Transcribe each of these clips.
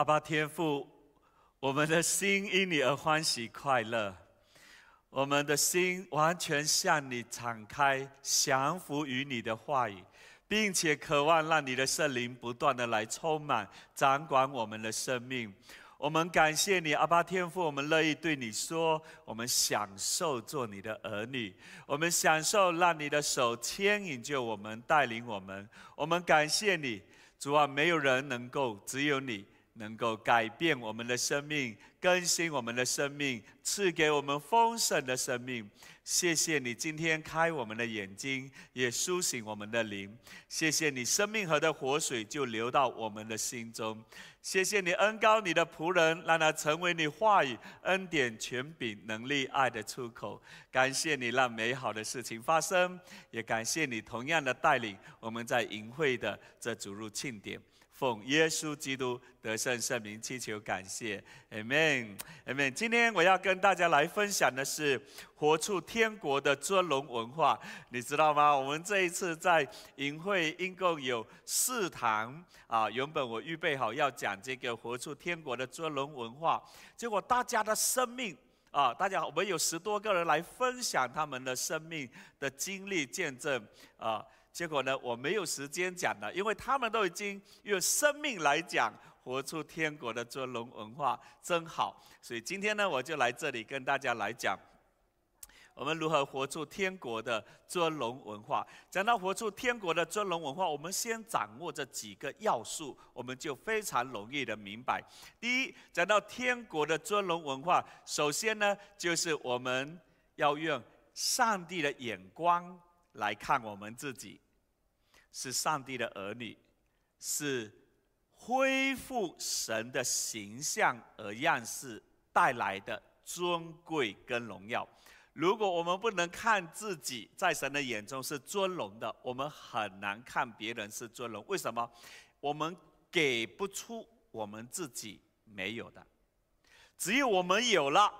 阿爸天父，我们的心因你而欢喜快乐，我们的心完全向你敞开，降服于你的话语，并且渴望让你的圣灵不断的来充满掌管我们的生命。我们感谢你，阿爸天父，我们乐意对你说，我们享受做你的儿女，我们享受让你的手牵引着我们，带领我们。我们感谢你，主啊，没有人能够，只有你。能够改变我们的生命，更新我们的生命，赐给我们丰盛的生命。谢谢你今天开我们的眼睛，也苏醒我们的灵。谢谢你生命河的活水就流到我们的心中。谢谢你恩高你的仆人，让他成为你话语、恩典、权柄、能力、爱的出口。感谢你让美好的事情发生，也感谢你同样的带领我们在淫会的这主入庆典。奉耶稣基督得胜圣名，祈求感谢，。今天我要跟大家来分享的是活出天国的尊荣文化，你知道吗？我们这一次在营会，一共有四堂啊。原本我预备好要讲这个活出天国的尊荣文化，结果大家的生命啊，大家好，我们有十多个人来分享他们的生命的经历见证啊。结果呢，我没有时间讲了，因为他们都已经用生命来讲活出天国的尊荣文化，真好。所以今天呢，我就来这里跟大家来讲，我们如何活出天国的尊荣文化。讲到活出天国的尊荣文化，我们先掌握这几个要素，我们就非常容易的明白。第一，讲到天国的尊荣文化，首先呢，就是我们要用上帝的眼光。来看我们自己，是上帝的儿女，是恢复神的形象而样式带来的尊贵跟荣耀。如果我们不能看自己在神的眼中是尊荣的，我们很难看别人是尊荣。为什么？我们给不出我们自己没有的，只有我们有了，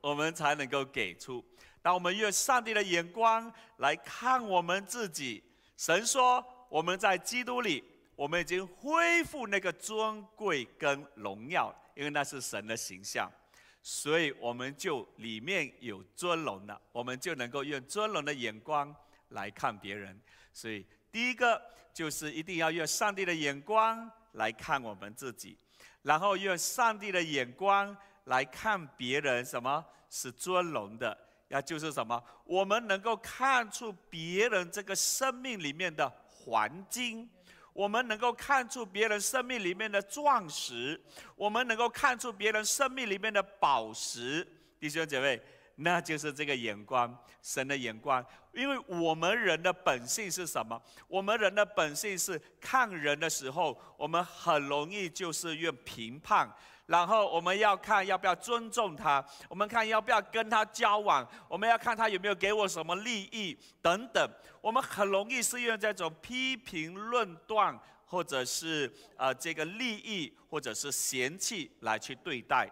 我们才能够给出。让我们用上帝的眼光来看我们自己。神说：“我们在基督里，我们已经恢复那个尊贵跟荣耀，因为那是神的形象，所以我们就里面有尊荣了，我们就能够用尊荣的眼光来看别人。所以第一个就是一定要用上帝的眼光来看我们自己，然后用上帝的眼光来看别人，什么是尊荣的。”那就是什么？我们能够看出别人这个生命里面的黄金，我们能够看出别人生命里面的钻石，我们能够看出别人生命里面的宝石。弟兄姐妹，那就是这个眼光，神的眼光。因为我们人的本性是什么？我们人的本性是看人的时候，我们很容易就是用评判。然后我们要看要不要尊重他，我们看要不要跟他交往，我们要看他有没有给我什么利益等等。我们很容易是用这种批评论断，或者是呃这个利益，或者是嫌弃来去对待，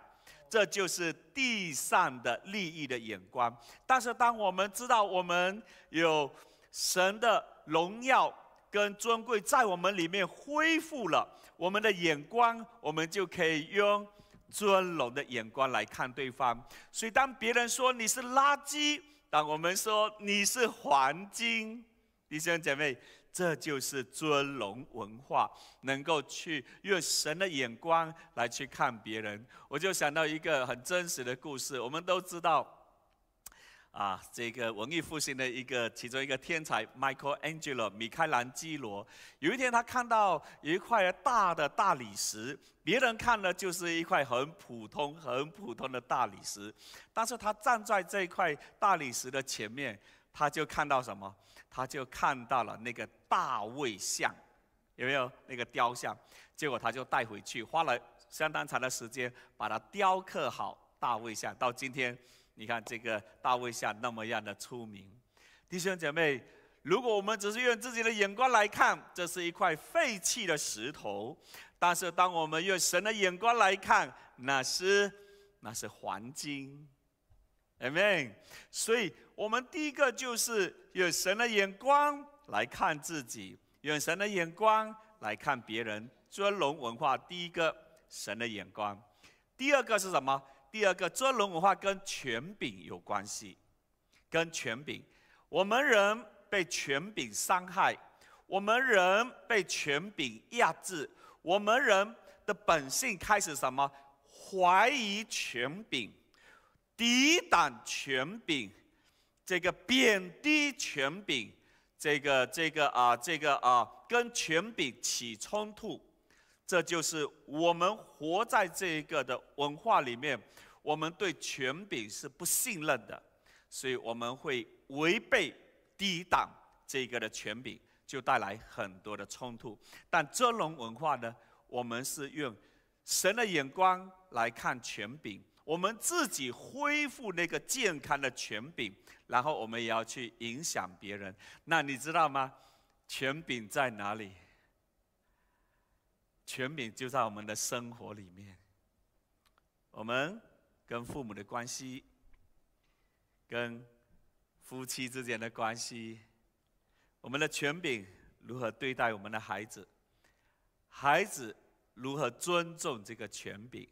这就是地上的利益的眼光。但是当我们知道我们有神的荣耀跟尊贵在我们里面恢复了。我们的眼光，我们就可以用尊荣的眼光来看对方。所以，当别人说你是垃圾，当我们说你是黄金，弟兄姐妹，这就是尊荣文化能够去用神的眼光来去看别人。我就想到一个很真实的故事，我们都知道。啊，这个文艺复兴的一个其中一个天才 Michael Angelo 米开朗基罗，有一天他看到一块大的大理石，别人看了就是一块很普通很普通的大理石，但是他站在这一块大理石的前面，他就看到什么？他就看到了那个大卫像，有没有那个雕像？结果他就带回去，花了相当长的时间把它雕刻好。大卫像到今天。你看这个大卫像那么样的出名，弟兄姐妹，如果我们只是用自己的眼光来看，这是一块废弃的石头；但是，当我们用神的眼光来看，那是那是黄金，Amen。所以，我们第一个就是用神的眼光来看自己，用神的眼光来看别人。尊龙文化第一个神的眼光，第二个是什么？第二个尊龙文化跟权柄有关系，跟权柄，我们人被权柄伤害，我们人被权柄压制，我们人的本性开始什么怀疑权柄，抵挡权柄，这个贬低权柄，这个这个啊这个啊跟权柄起冲突。这就是我们活在这一个的文化里面，我们对权柄是不信任的，所以我们会违背抵挡这个的权柄，就带来很多的冲突。但尊龙文化呢，我们是用神的眼光来看权柄，我们自己恢复那个健康的权柄，然后我们也要去影响别人。那你知道吗？权柄在哪里？权柄就在我们的生活里面，我们跟父母的关系，跟夫妻之间的关系，我们的权柄如何对待我们的孩子，孩子如何尊重这个权柄？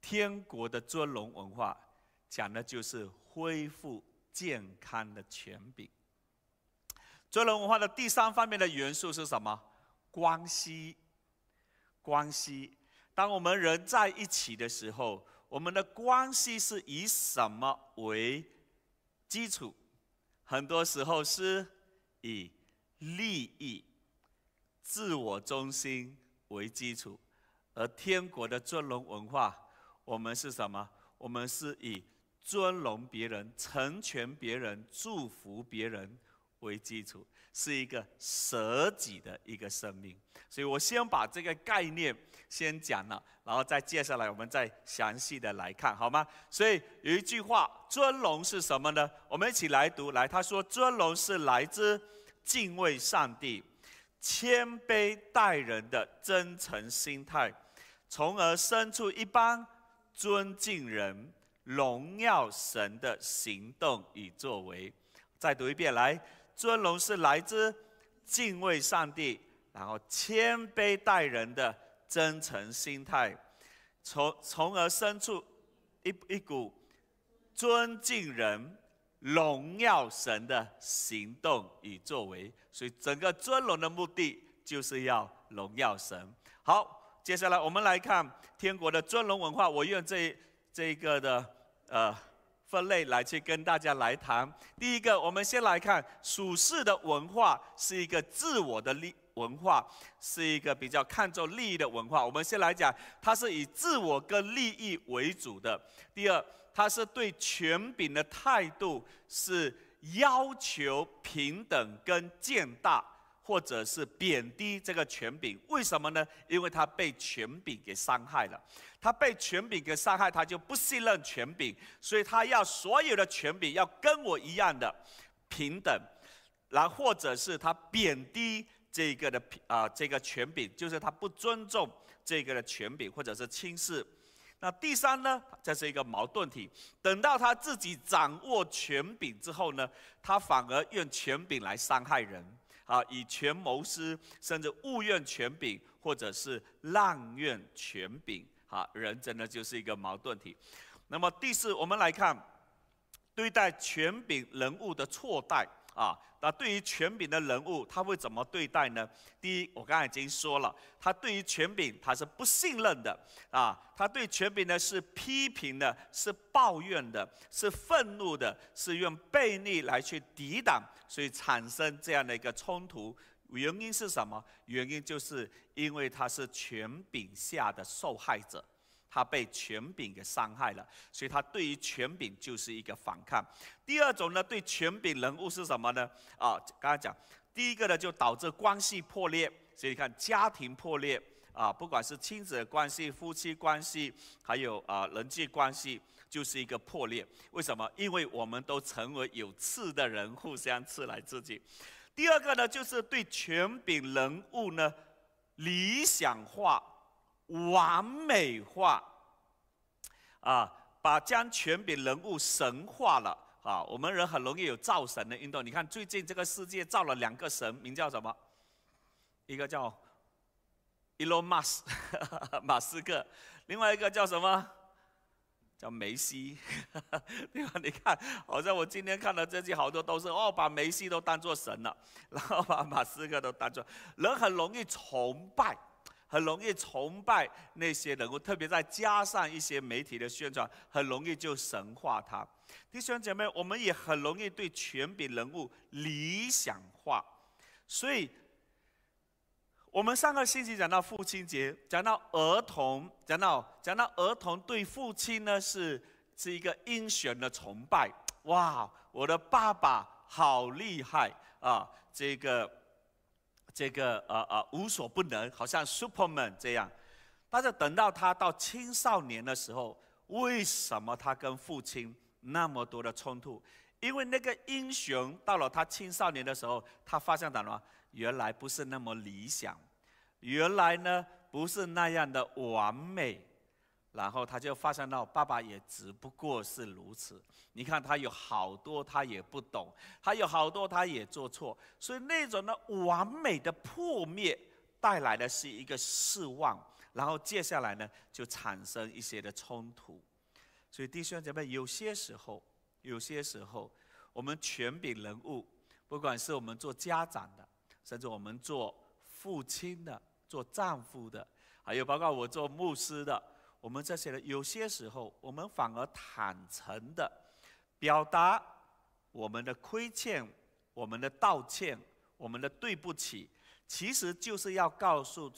天国的尊荣文化讲的就是恢复健康的权柄。尊荣文化的第三方面的元素是什么？关系。关系，当我们人在一起的时候，我们的关系是以什么为基础？很多时候是以利益、自我中心为基础，而天国的尊荣文化，我们是什么？我们是以尊荣别人、成全别人、祝福别人为基础。是一个舍己的一个生命，所以我先把这个概念先讲了，然后再接下来我们再详细的来看，好吗？所以有一句话，尊荣是什么呢？我们一起来读，来他说尊荣是来自敬畏上帝、谦卑待人的真诚心态，从而生出一般尊敬人、荣耀神的行动与作为。再读一遍，来。尊荣是来自敬畏上帝，然后谦卑待人的真诚心态，从从而生出一一股尊敬人、荣耀神的行动与作为。所以，整个尊荣的目的就是要荣耀神。好，接下来我们来看天国的尊荣文化。我用这这一个的呃。分类来去跟大家来谈。第一个，我们先来看属式的文化是一个自我的利文化，是一个比较看重利益的文化。我们先来讲，它是以自我跟利益为主的。第二，它是对权柄的态度是要求平等跟见大，或者是贬低这个权柄。为什么呢？因为它被权柄给伤害了。他被权柄给伤害，他就不信任权柄，所以他要所有的权柄要跟我一样的平等，然或者是他贬低这个的啊这个权柄，就是他不尊重这个的权柄，或者是轻视。那第三呢，这是一个矛盾体。等到他自己掌握权柄之后呢，他反而用权柄来伤害人，啊，以权谋私，甚至误用权柄，或者是滥用权柄。好，人真的就是一个矛盾体。那么第四，我们来看对待权柄人物的错待啊。那对于权柄的人物，他会怎么对待呢？第一，我刚才已经说了，他对于权柄他是不信任的啊。他对权柄呢是批评的，是抱怨的，是愤怒的，是用背逆来去抵挡，所以产生这样的一个冲突。原因是什么？原因就是因为他是权柄下的受害者，他被权柄给伤害了，所以他对于权柄就是一个反抗。第二种呢，对权柄人物是什么呢？啊，刚才讲，第一个呢就导致关系破裂，所以你看家庭破裂啊，不管是亲子关系、夫妻关系，还有啊人际关系，就是一个破裂。为什么？因为我们都成为有刺的人，互相刺来自己。第二个呢，就是对权柄人物呢理想化、完美化，啊，把将权柄人物神化了啊。我们人很容易有造神的运动。你看，最近这个世界造了两个神，名叫什么？一个叫 Elon Musk，马斯克，另外一个叫什么？叫梅西，对吧？你看，好像我今天看到这些，好多都是哦，把梅西都当做神了，然后把马斯克都当做。人很容易崇拜，很容易崇拜那些人物，特别再加上一些媒体的宣传，很容易就神化他。弟兄姐妹，我们也很容易对权柄人物理想化，所以。我们上个星期讲到父亲节，讲到儿童，讲到讲到儿童对父亲呢是是一个英雄的崇拜。哇，我的爸爸好厉害啊！这个这个啊啊无所不能，好像 Superman 这样。但是等到他到青少年的时候，为什么他跟父亲那么多的冲突？因为那个英雄到了他青少年的时候，他发现什么？原来不是那么理想。原来呢不是那样的完美，然后他就发现到爸爸也只不过是如此。你看他有好多他也不懂，他有好多他也做错，所以那种呢完美的破灭带来的是一个失望，然后接下来呢就产生一些的冲突。所以弟兄姐妹，有些时候，有些时候我们权柄人物，不管是我们做家长的，甚至我们做父亲的。做丈夫的，还有包括我做牧师的，我们这些人，有些时候我们反而坦诚的表达我们的亏欠、我们的道歉、我们的对不起，其实就是要告诉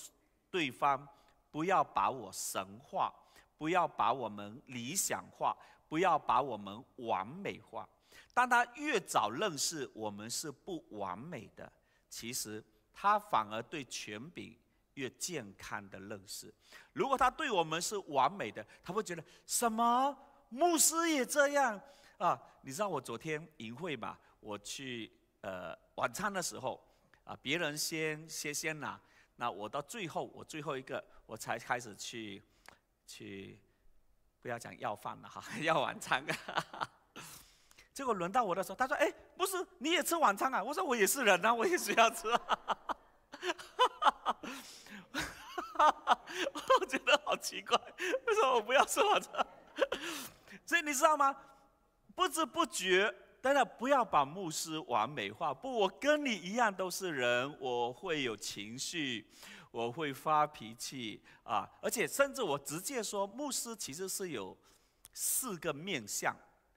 对方，不要把我神化，不要把我们理想化，不要把我们完美化。当他越早认识我们是不完美的，其实他反而对权柄。越健康的认识，如果他对我们是完美的，他会觉得什么牧师也这样啊？你知道我昨天淫会嘛？我去呃晚餐的时候啊，别人先先先拿，那我到最后我最后一个我才开始去去，不要讲要饭了哈，要晚餐。结果轮到我的时候，他说哎，不是你也吃晚餐啊？我说我也是人呐，我也是要吃。啊。” 哈哈，我觉得好奇怪，为什么我不要说这？所以你知道吗？不知不觉，大家不要把牧师完美化。不，我跟你一样都是人，我会有情绪，我会发脾气啊！而且甚至我直接说，牧师其实是有四个面相，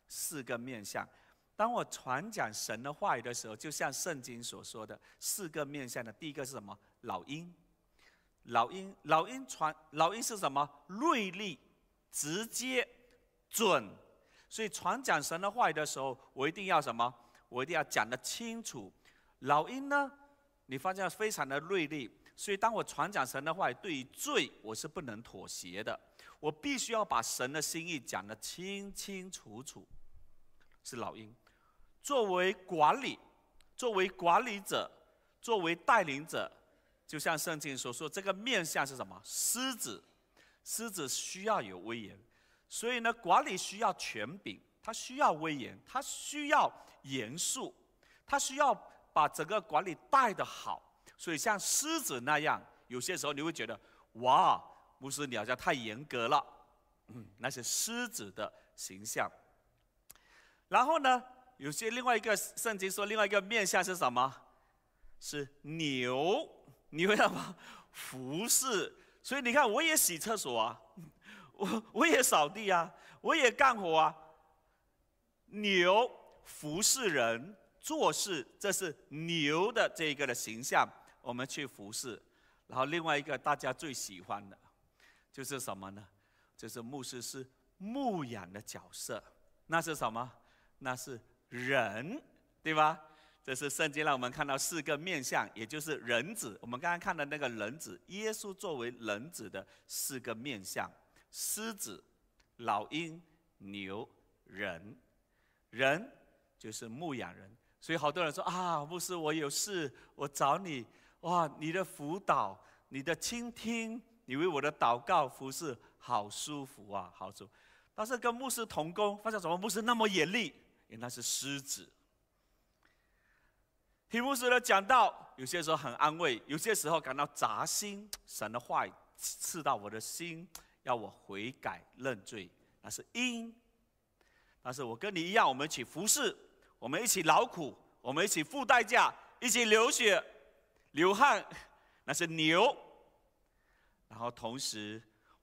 四个面相。当我传讲神的话语的时候，就像圣经所说的四个面相的第一个是什么？老鹰。老鹰，老鹰传，老鹰是什么？锐利、直接、准。所以传讲神的话语的时候，我一定要什么？我一定要讲得清楚。老鹰呢？你发现非常的锐利。所以当我传讲神的话语，对于罪，我是不能妥协的。我必须要把神的心意讲得清清楚楚。是老鹰，作为管理，作为管理者，作为带领者。就像圣经所说，这个面相是什么？狮子，狮子需要有威严，所以呢，管理需要权柄，它需要威严，它需要严肃，它需要把整个管理带得好。所以像狮子那样，有些时候你会觉得哇，牧师好像太严格了，嗯，那是狮子的形象。然后呢，有些另外一个圣经说，另外一个面相是什么？是牛。你会干嘛？服侍，所以你看，我也洗厕所啊，我我也扫地啊，我也干活啊。牛服侍人做事，这是牛的这一个的形象。我们去服侍，然后另外一个大家最喜欢的，就是什么呢？就是牧师是牧养的角色，那是什么？那是人，对吧？这是圣经让我们看到四个面相，也就是人子。我们刚刚看的那个人子，耶稣作为人子的四个面相：狮子、老鹰、牛、人。人就是牧羊人。所以好多人说啊，牧师我有事我找你，哇，你的辅导、你的倾听、你为我的祷告服侍，好舒服啊，好服。但是跟牧师同工，发现怎么牧师那么严厉？原来是狮子。题目时呢讲到，有些时候很安慰，有些时候感到扎心。神的话刺到我的心，要我悔改认罪，那是因。但是，我跟你一样，我们一起服侍，我们一起劳苦，我们一起付代价，一起流血流汗，那是牛。然后，同时，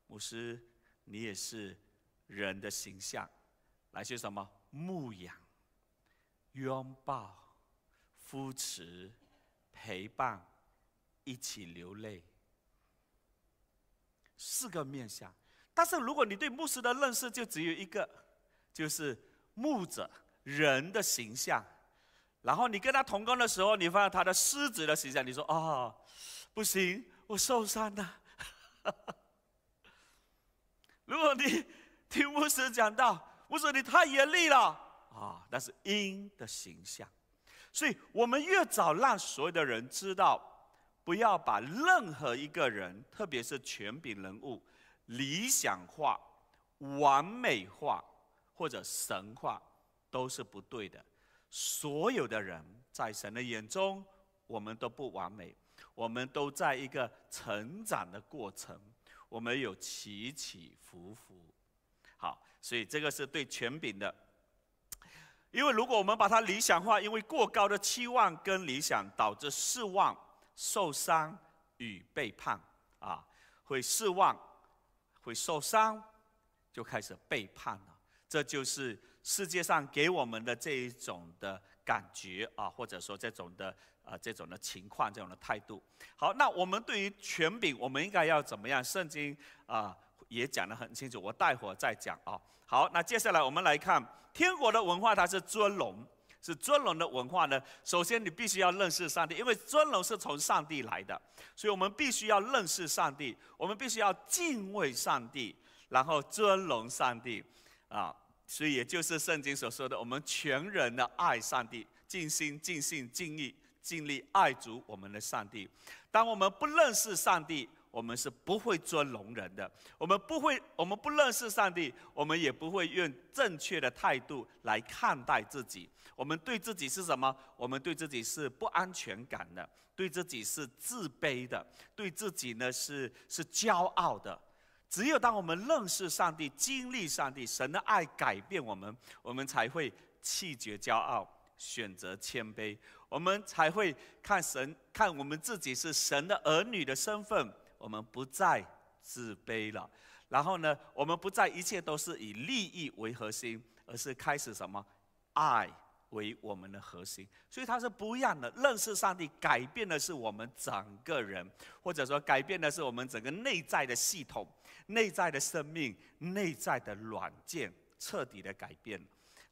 牧师，你也是人的形象，来些什么牧羊、拥抱。扶持、陪伴、一起流泪，四个面相。但是如果你对牧师的认识就只有一个，就是牧者人的形象，然后你跟他同工的时候，你发现他的狮子的形象，你说啊，不行，我受伤了。如果你听牧师讲到，我说你太严厉了啊，那是鹰的形象。所以我们越早让所有的人知道，不要把任何一个人，特别是权柄人物，理想化、完美化或者神话，都是不对的。所有的人在神的眼中，我们都不完美，我们都在一个成长的过程，我们有起起伏伏。好，所以这个是对权柄的。因为如果我们把它理想化，因为过高的期望跟理想导致失望、受伤与背叛，啊，会失望，会受伤，就开始背叛了。这就是世界上给我们的这一种的感觉啊，或者说这种的啊，这种的情况、这种的态度。好，那我们对于权柄，我们应该要怎么样？圣经啊。也讲得很清楚，我待会再讲啊。好，那接下来我们来看天国的文化，它是尊荣，是尊荣的文化呢。首先，你必须要认识上帝，因为尊荣是从上帝来的，所以我们必须要认识上帝，我们必须要敬畏上帝，然后尊荣上帝啊。所以，也就是圣经所说的，我们全人的爱上帝，尽心、尽性、尽意、尽力爱足我们的上帝。当我们不认识上帝，我们是不会尊聋人的，我们不会，我们不认识上帝，我们也不会用正确的态度来看待自己。我们对自己是什么？我们对自己是不安全感的，对自己是自卑的，对自己呢是是骄傲的。只有当我们认识上帝，经历上帝神的爱，改变我们，我们才会弃绝骄傲，选择谦卑，我们才会看神，看我们自己是神的儿女的身份。我们不再自卑了，然后呢，我们不再一切都是以利益为核心，而是开始什么，爱为我们的核心。所以它是不一样的。认识上帝，改变的是我们整个人，或者说改变的是我们整个内在的系统、内在的生命、内在的软件，彻底的改变。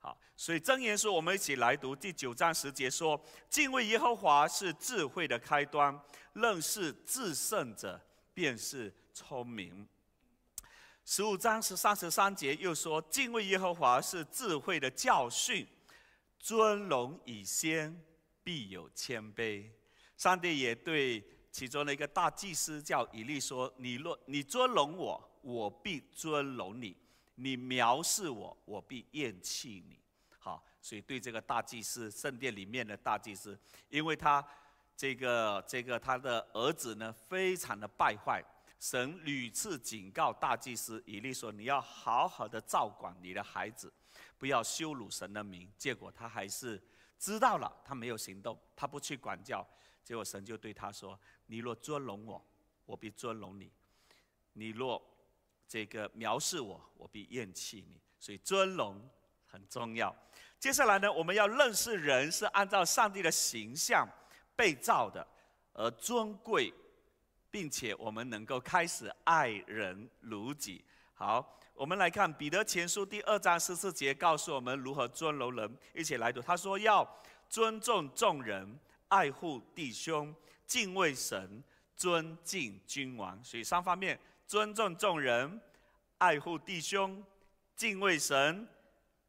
好，所以真言书我们一起来读第九章十节说：“敬畏耶和华是智慧的开端，认识至圣者。”便是聪明。十五章十三十三节又说：“敬畏耶和华是智慧的教训，尊荣以先必有谦卑。”上帝也对其中的一个大祭司叫以利说：“你若你尊荣我，我必尊荣你；你藐视我，我必厌弃你。”好，所以对这个大祭司，圣殿里面的大祭司，因为他。这个这个他的儿子呢，非常的败坏。神屡次警告大祭司以利说：“你要好好的照管你的孩子，不要羞辱神的名。”结果他还是知道了，他没有行动，他不去管教。结果神就对他说：“你若尊荣我，我必尊荣你；你若这个藐视我，我必厌弃你。”所以尊荣很重要。接下来呢，我们要认识人是按照上帝的形象。被造的，而尊贵，并且我们能够开始爱人如己。好，我们来看彼得前书第二章十四节，告诉我们如何尊荣人。一起来读，他说要尊重众人，爱护弟兄，敬畏神，尊敬君王。所以三方面：尊重众人，爱护弟兄，敬畏神，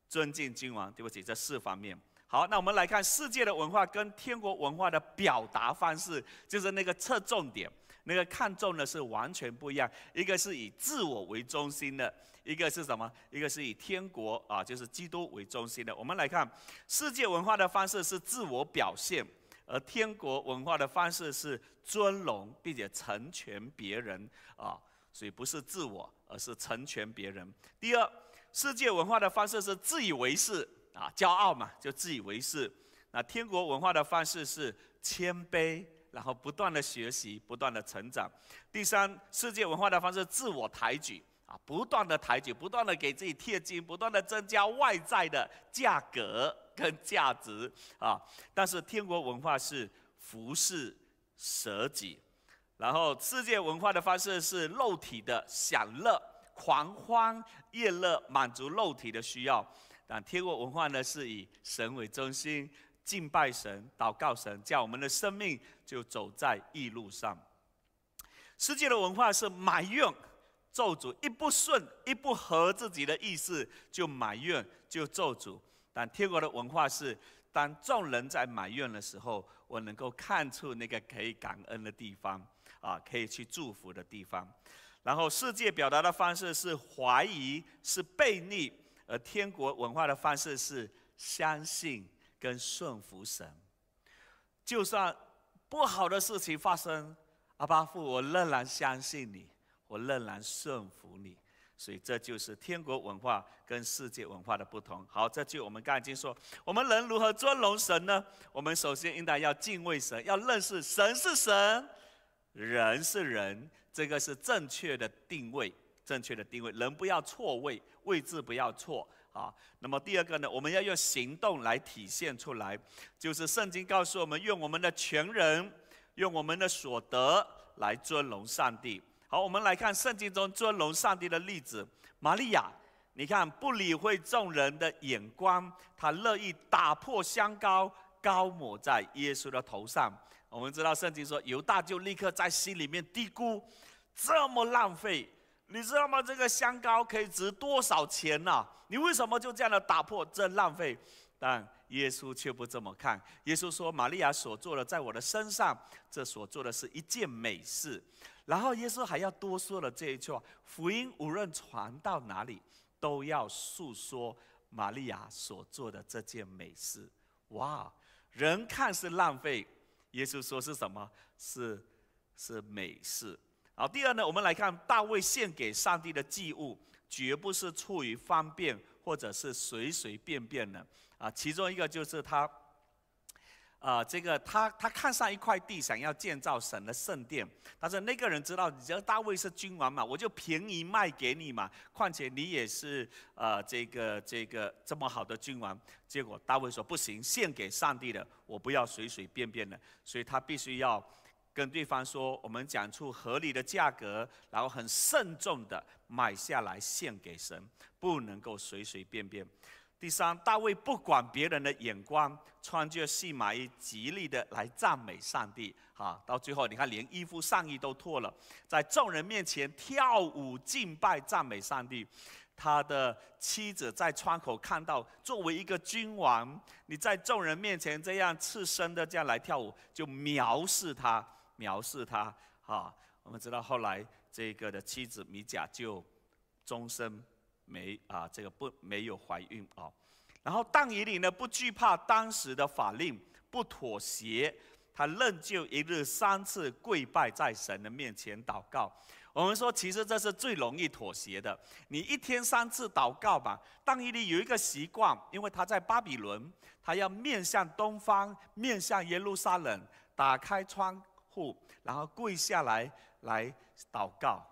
尊敬君王。对不起，这四方面。好，那我们来看世界的文化跟天国文化的表达方式，就是那个侧重点，那个看重的是完全不一样。一个是以自我为中心的，一个是什么？一个是以天国啊，就是基督为中心的。我们来看，世界文化的方式是自我表现，而天国文化的方式是尊荣并且成全别人啊。所以不是自我，而是成全别人。第二，世界文化的方式是自以为是。啊，骄傲嘛，就自以为是。那天国文化的方式是谦卑，然后不断的学习，不断的成长。第三，世界文化的方式自我抬举，啊，不断的抬举，不断的给自己贴金，不断的增加外在的价格跟价值啊。但是天国文化是服侍舍己，然后世界文化的方式是肉体的享乐、狂欢、夜乐，满足肉体的需要。但天国文化呢，是以神为中心，敬拜神、祷告神，叫我们的生命就走在一路上。世界的文化是埋怨、咒诅，一不顺、一不合自己的意思就埋怨、就咒诅。但天国的文化是，当众人在埋怨的时候，我能够看出那个可以感恩的地方，啊，可以去祝福的地方。然后世界表达的方式是怀疑，是悖逆。而天国文化的方式是相信跟顺服神，就算不好的事情发生，阿巴父，我仍然相信你，我仍然顺服你。所以这就是天国文化跟世界文化的不同。好，这句我们刚才经说，我们人如何尊荣神呢？我们首先应当要敬畏神，要认识神是神，人是人，这个是正确的定位。正确的定位，人不要错位，位置不要错啊。那么第二个呢，我们要用行动来体现出来。就是圣经告诉我们，用我们的全人，用我们的所得来尊荣上帝。好，我们来看圣经中尊荣上帝的例子。玛利亚，你看不理会众人的眼光，他乐意打破香膏，膏抹在耶稣的头上。我们知道圣经说，犹大就立刻在心里面嘀咕：这么浪费。你知道吗？这个香膏可以值多少钱呢？你为什么就这样的打破这浪费？但耶稣却不这么看。耶稣说：“玛利亚所做的，在我的身上，这所做的是一件美事。”然后耶稣还要多说了这一句话：“福音无论传到哪里，都要诉说玛利亚所做的这件美事。”哇！人看是浪费，耶稣说是什么？是是美事。好，第二呢，我们来看大卫献给上帝的祭物，绝不是出于方便或者是随随便便的。啊，其中一个就是他，啊，这个他他看上一块地，想要建造神的圣殿，但是那个人知道，你知道大卫是君王嘛，我就便宜卖给你嘛。况且你也是啊，这个这个这么好的君王，结果大卫说不行，献给上帝的，我不要随随便便的，所以他必须要。跟对方说，我们讲出合理的价格，然后很慎重的买下来献给神，不能够随随便便。第三，大卫不管别人的眼光，穿着细麻衣，极力的来赞美上帝。哈，到最后你看，连衣服上衣都脱了，在众人面前跳舞敬拜赞美上帝。他的妻子在窗口看到，作为一个君王，你在众人面前这样赤身的这样来跳舞，就藐视他。藐视他，哈，我们知道后来这个的妻子米甲就终身没啊，这个不没有怀孕啊。然后但以理呢不惧怕当时的法令，不妥协，他仍旧一日三次跪拜在神的面前祷告。我们说其实这是最容易妥协的，你一天三次祷告吧。但以理有一个习惯，因为他在巴比伦，他要面向东方面向耶路撒冷，打开窗。然后跪下来来祷告。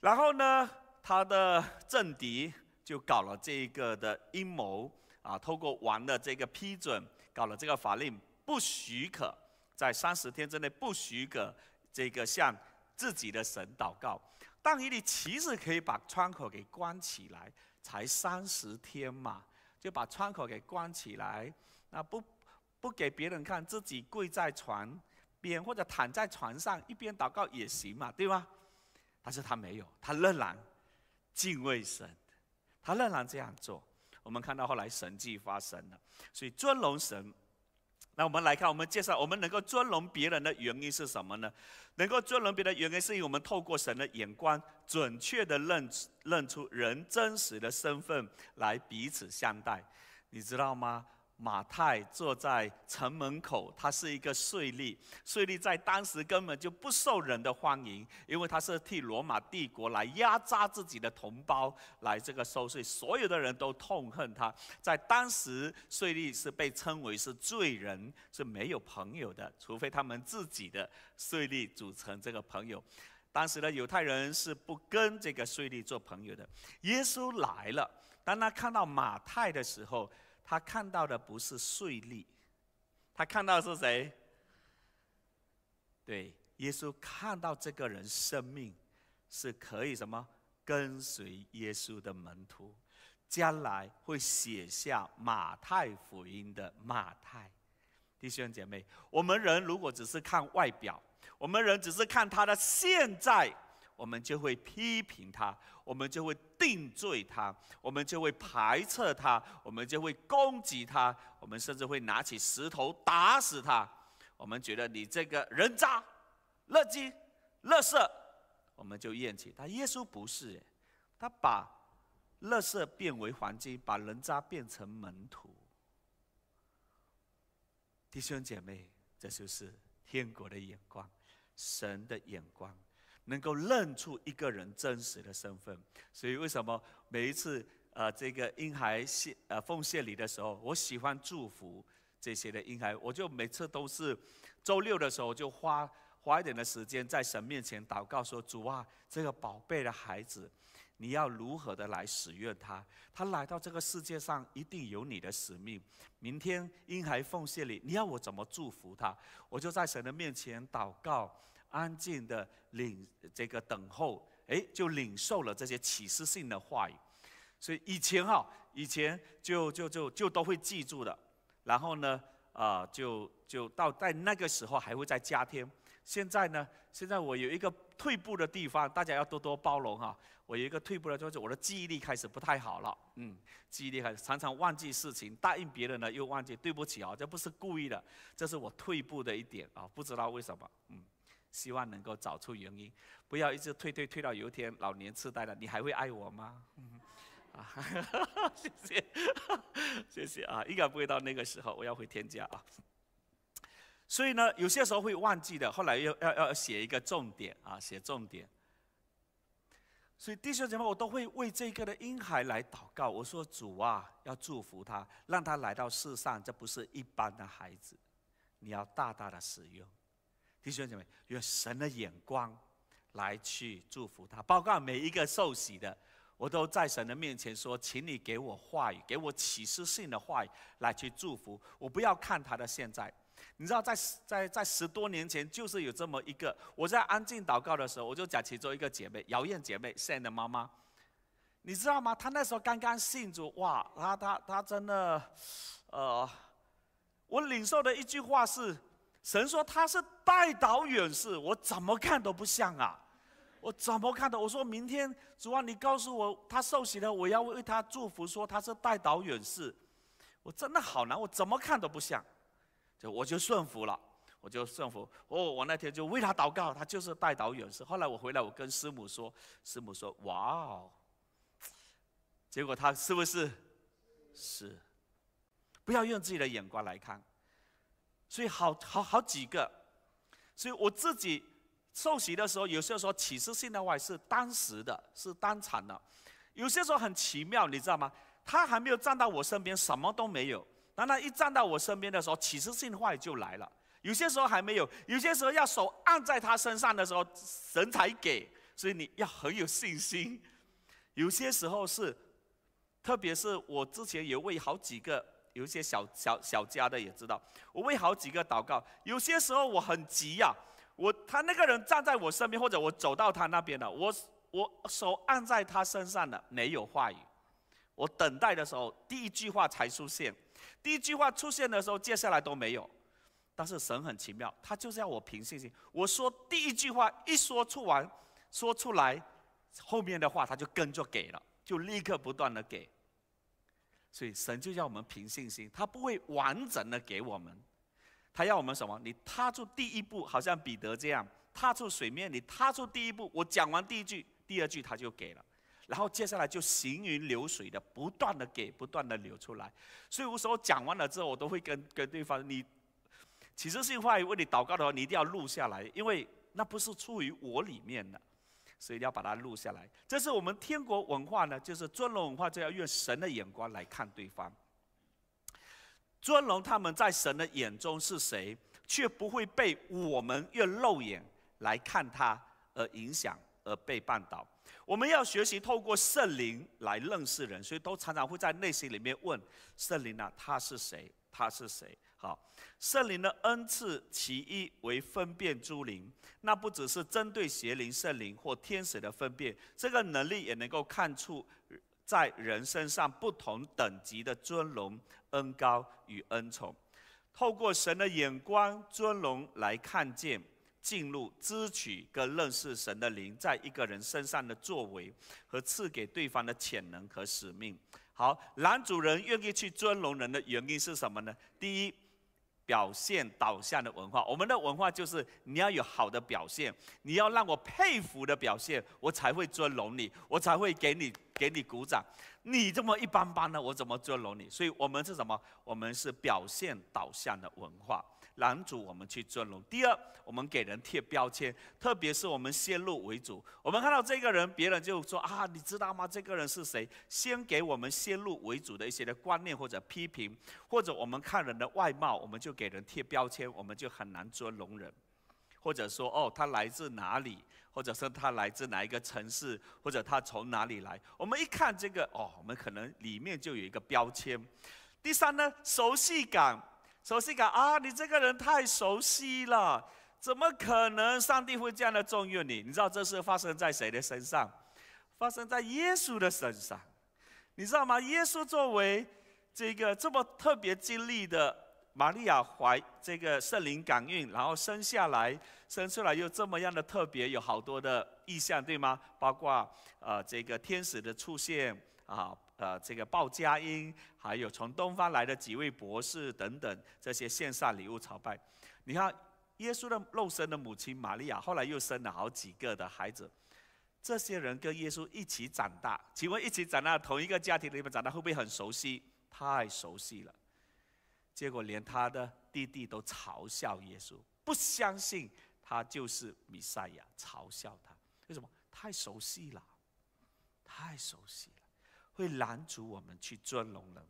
然后呢，他的政敌就搞了这个的阴谋啊，透过王的这个批准，搞了这个法令，不许可在三十天之内不许可这个向自己的神祷告。但你其实可以把窗口给关起来，才三十天嘛，就把窗口给关起来，那不不给别人看，自己跪在床。边或者躺在床上一边祷告也行嘛，对吗？但是他没有，他仍然敬畏神，他仍然这样做。我们看到后来神迹发生了，所以尊荣神。那我们来看，我们介绍我们能够尊荣别人的原因是什么呢？能够尊荣别人的原因，是因为我们透过神的眼光，准确的认认出人真实的身份来彼此相待，你知道吗？马太坐在城门口，他是一个税吏。税吏在当时根本就不受人的欢迎，因为他是替罗马帝国来压榨自己的同胞，来这个收税，所有的人都痛恨他。在当时，税吏是被称为是罪人，是没有朋友的，除非他们自己的税吏组成这个朋友。当时的犹太人是不跟这个税吏做朋友的。耶稣来了，当他看到马太的时候。他看到的不是税利，他看到是谁？对，耶稣看到这个人生命是可以什么跟随耶稣的门徒，将来会写下马太福音的马太。弟兄姐妹，我们人如果只是看外表，我们人只是看他的现在。我们就会批评他，我们就会定罪他，我们就会排斥他，我们就会攻击他，我们甚至会拿起石头打死他。我们觉得你这个人渣、垃圾、垃圾，我们就厌弃他。耶稣不是，他把垃圾变为黄金，把人渣变成门徒。弟兄姐妹，这就是天国的眼光，神的眼光。能够认出一个人真实的身份，所以为什么每一次呃这个婴孩献呃奉献礼的时候，我喜欢祝福这些的婴孩，我就每次都是周六的时候就花花一点的时间在神面前祷告，说主啊，这个宝贝的孩子，你要如何的来使用他？他来到这个世界上一定有你的使命。明天婴孩奉献礼，你要我怎么祝福他？我就在神的面前祷告。安静的领这个等候，哎，就领受了这些启示性的话语。所以以前哈，以前就就就就都会记住的。然后呢，啊，就就到在那个时候还会再加添。现在呢，现在我有一个退步的地方，大家要多多包容哈。我有一个退步的就是我的记忆力开始不太好了，嗯，记忆力开始常常忘记事情，答应别人呢又忘记，对不起啊，这不是故意的，这是我退步的一点啊，不知道为什么，嗯。希望能够找出原因，不要一直推推推到有一天老年痴呆了，你还会爱我吗？啊，谢谢，谢谢啊，应该不会到那个时候，我要回天家啊。所以呢，有些时候会忘记的，后来要要要写一个重点啊，写重点。所以弟兄姐妹，我都会为这个的婴孩来祷告，我说主啊，要祝福他，让他来到世上，这不是一般的孩子，你要大大的使用。弟兄姐妹，用神的眼光来去祝福他，包括每一个受洗的，我都在神的面前说：“请你给我话语，给我启示性的话语，来去祝福我。”不要看他的现在。你知道，在在在十多年前，就是有这么一个，我在安静祷告的时候，我就讲其中一个姐妹，姚燕姐妹，在的妈妈，你知道吗？她那时候刚刚信主，哇，她她她真的，呃，我领受的一句话是：神说她是。代导远视，我怎么看都不像啊！我怎么看的？我说明天，主啊，你告诉我他受洗了，我要为他祝福，说他是代导远视，我真的好难，我怎么看都不像，就我就顺服了，我就顺服。哦，我那天就为他祷告，他就是代导远视。后来我回来，我跟师母说，师母说：“哇哦！”结果他是不是？是，不要用自己的眼光来看。所以，好好好几个。所以我自己受洗的时候，有些说启示性的话是当时的，是当场的。有些时候很奇妙，你知道吗？他还没有站到我身边，什么都没有。当他一站到我身边的时候，启示性的话就来了。有些时候还没有，有些时候要手按在他身上的时候神才给。所以你要很有信心。有些时候是，特别是我之前也为好几个。有一些小小小家的也知道，我为好几个祷告。有些时候我很急呀，我他那个人站在我身边，或者我走到他那边了，我我手按在他身上了，没有话语。我等待的时候，第一句话才出现，第一句话出现的时候，接下来都没有。但是神很奇妙，他就是要我凭信心。我说第一句话一说出完，说出来，后面的话他就跟着给了，就立刻不断的给。所以神就叫我们凭信心，他不会完整的给我们，他要我们什么？你踏出第一步，好像彼得这样踏出水面，你踏出第一步。我讲完第一句，第二句他就给了，然后接下来就行云流水的不断的给，不断的流出来。所以我说讲完了之后，我都会跟跟对方，你启示性话语为你祷告的话，你一定要录下来，因为那不是出于我里面的。所以要把它录下来。这是我们天国文化呢，就是尊龙文化，就要用神的眼光来看对方。尊龙他们在神的眼中是谁，却不会被我们用肉眼来看他而影响而被绊倒。我们要学习透过圣灵来认识人，所以都常常会在内心里面问圣灵呢，他是谁？他是谁？好，圣灵的恩赐其一为分辨诸灵，那不只是针对邪灵、圣灵或天使的分辨，这个能力也能够看出在人身上不同等级的尊荣、恩高与恩宠。透过神的眼光尊荣来看见。进入知取跟认识神的灵在一个人身上的作为和赐给对方的潜能和使命。好，男主人愿意去尊荣人的原因是什么呢？第一，表现导向的文化。我们的文化就是你要有好的表现，你要让我佩服的表现，我才会尊荣你，我才会给你给你鼓掌。你这么一般般的，我怎么尊荣你？所以，我们是什么？我们是表现导向的文化。男主，我们去尊容。第二，我们给人贴标签，特别是我们先入为主。我们看到这个人，别人就说啊，你知道吗？这个人是谁？先给我们先入为主的一些的观念或者批评，或者我们看人的外貌，我们就给人贴标签，我们就很难尊容人。或者说哦，他来自哪里？或者是他来自哪一个城市？或者他从哪里来？我们一看这个哦，我们可能里面就有一个标签。第三呢，熟悉感。首先讲啊，你这个人太熟悉了，怎么可能上帝会这样的重用你？你知道这是发生在谁的身上？发生在耶稣的身上，你知道吗？耶稣作为这个这么特别经历的，玛利亚怀这个圣灵感孕，然后生下来，生出来又这么样的特别，有好多的意象，对吗？包括啊这个天使的出现啊。呃，这个鲍佳英，还有从东方来的几位博士等等，这些线上礼物朝拜。你看，耶稣的肉身的母亲玛利亚，后来又生了好几个的孩子，这些人跟耶稣一起长大。请问，一起长大同一个家庭里面长大，会不会很熟悉？太熟悉了。结果连他的弟弟都嘲笑耶稣，不相信他就是弥赛亚，嘲笑他。为什么？太熟悉了，太熟悉。会拦阻我们去尊荣人。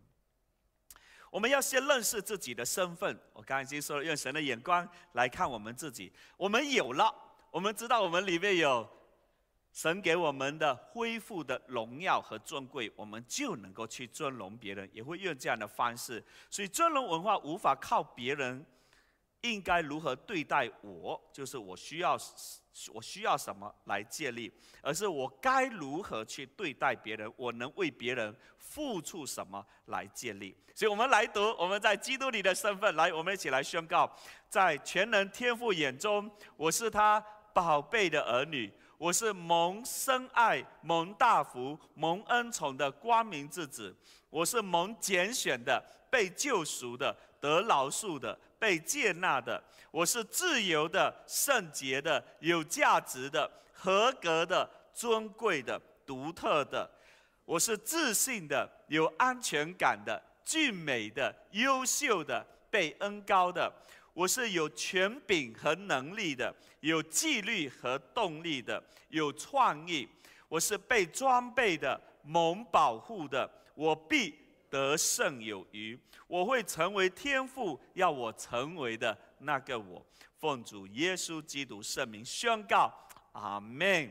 我们要先认识自己的身份。我刚才已经说了，用神的眼光来看我们自己。我们有了，我们知道我们里面有神给我们的恢复的荣耀和尊贵，我们就能够去尊荣别人，也会用这样的方式。所以尊荣文化无法靠别人。应该如何对待我？就是我需要，我需要什么来建立？而是我该如何去对待别人？我能为别人付出什么来建立？所以，我们来读，我们在基督里的身份。来，我们一起来宣告：在全能天父眼中，我是他宝贝的儿女；我是蒙深爱、蒙大福、蒙恩宠的光明之子；我是蒙拣选的、被救赎的。得饶恕的，被接纳的，我是自由的、圣洁的、有价值的、合格的、尊贵的、独特的。我是自信的、有安全感的、俊美的、优秀的、被恩高的。我是有权柄和能力的，有纪律和动力的，有创意。我是被装备的、蒙保护的。我必。得胜有余，我会成为天父要我成为的那个我。奉主耶稣基督圣名宣告，阿门。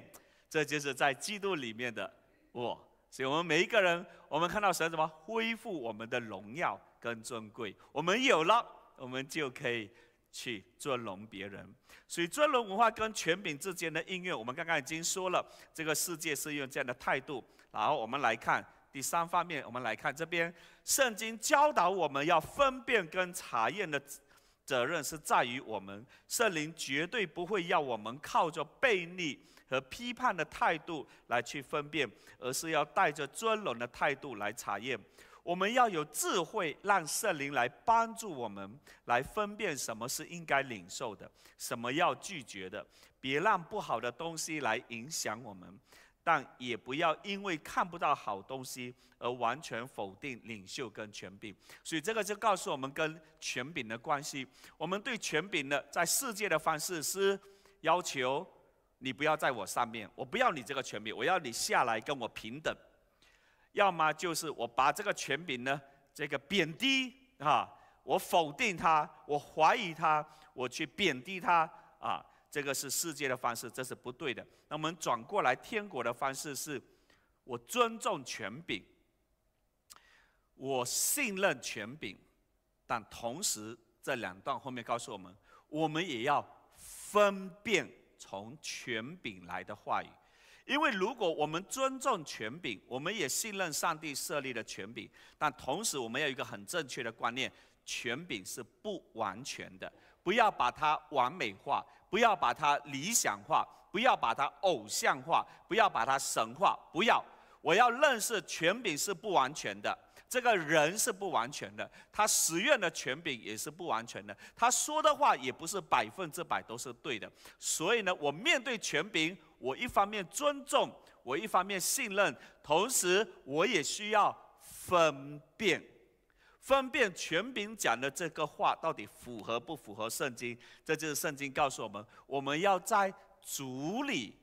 这就是在基督里面的我。所以，我们每一个人，我们看到神怎么恢复我们的荣耀跟尊贵，我们有了，我们就可以去尊荣别人。所以，尊荣文化跟权柄之间的应用，我们刚刚已经说了，这个世界是用这样的态度。然后，我们来看。第三方面，我们来看这边，圣经教导我们要分辨跟查验的，责任是在于我们。圣灵绝对不会要我们靠着悖逆和批判的态度来去分辨，而是要带着尊荣的态度来查验。我们要有智慧，让圣灵来帮助我们来分辨什么是应该领受的，什么要拒绝的，别让不好的东西来影响我们。但也不要因为看不到好东西而完全否定领袖跟权柄，所以这个就告诉我们跟权柄的关系。我们对权柄的在世界的方式是要求你不要在我上面，我不要你这个权柄，我要你下来跟我平等。要么就是我把这个权柄呢，这个贬低啊，我否定他，我怀疑他，我去贬低他啊。这个是世界的方式，这是不对的。那我们转过来，天国的方式是：我尊重权柄，我信任权柄。但同时，这两段后面告诉我们，我们也要分辨从权柄来的话语。因为如果我们尊重权柄，我们也信任上帝设立的权柄。但同时，我们要有一个很正确的观念：权柄是不完全的，不要把它完美化。不要把它理想化，不要把它偶像化，不要把它神化，不要。我要认识权柄是不完全的，这个人是不完全的，他使用的权柄也是不完全的，他说的话也不是百分之百都是对的。所以呢，我面对权柄，我一方面尊重，我一方面信任，同时我也需要分辨。分辨权柄讲的这个话到底符合不符合圣经，这就是圣经告诉我们，我们要在主里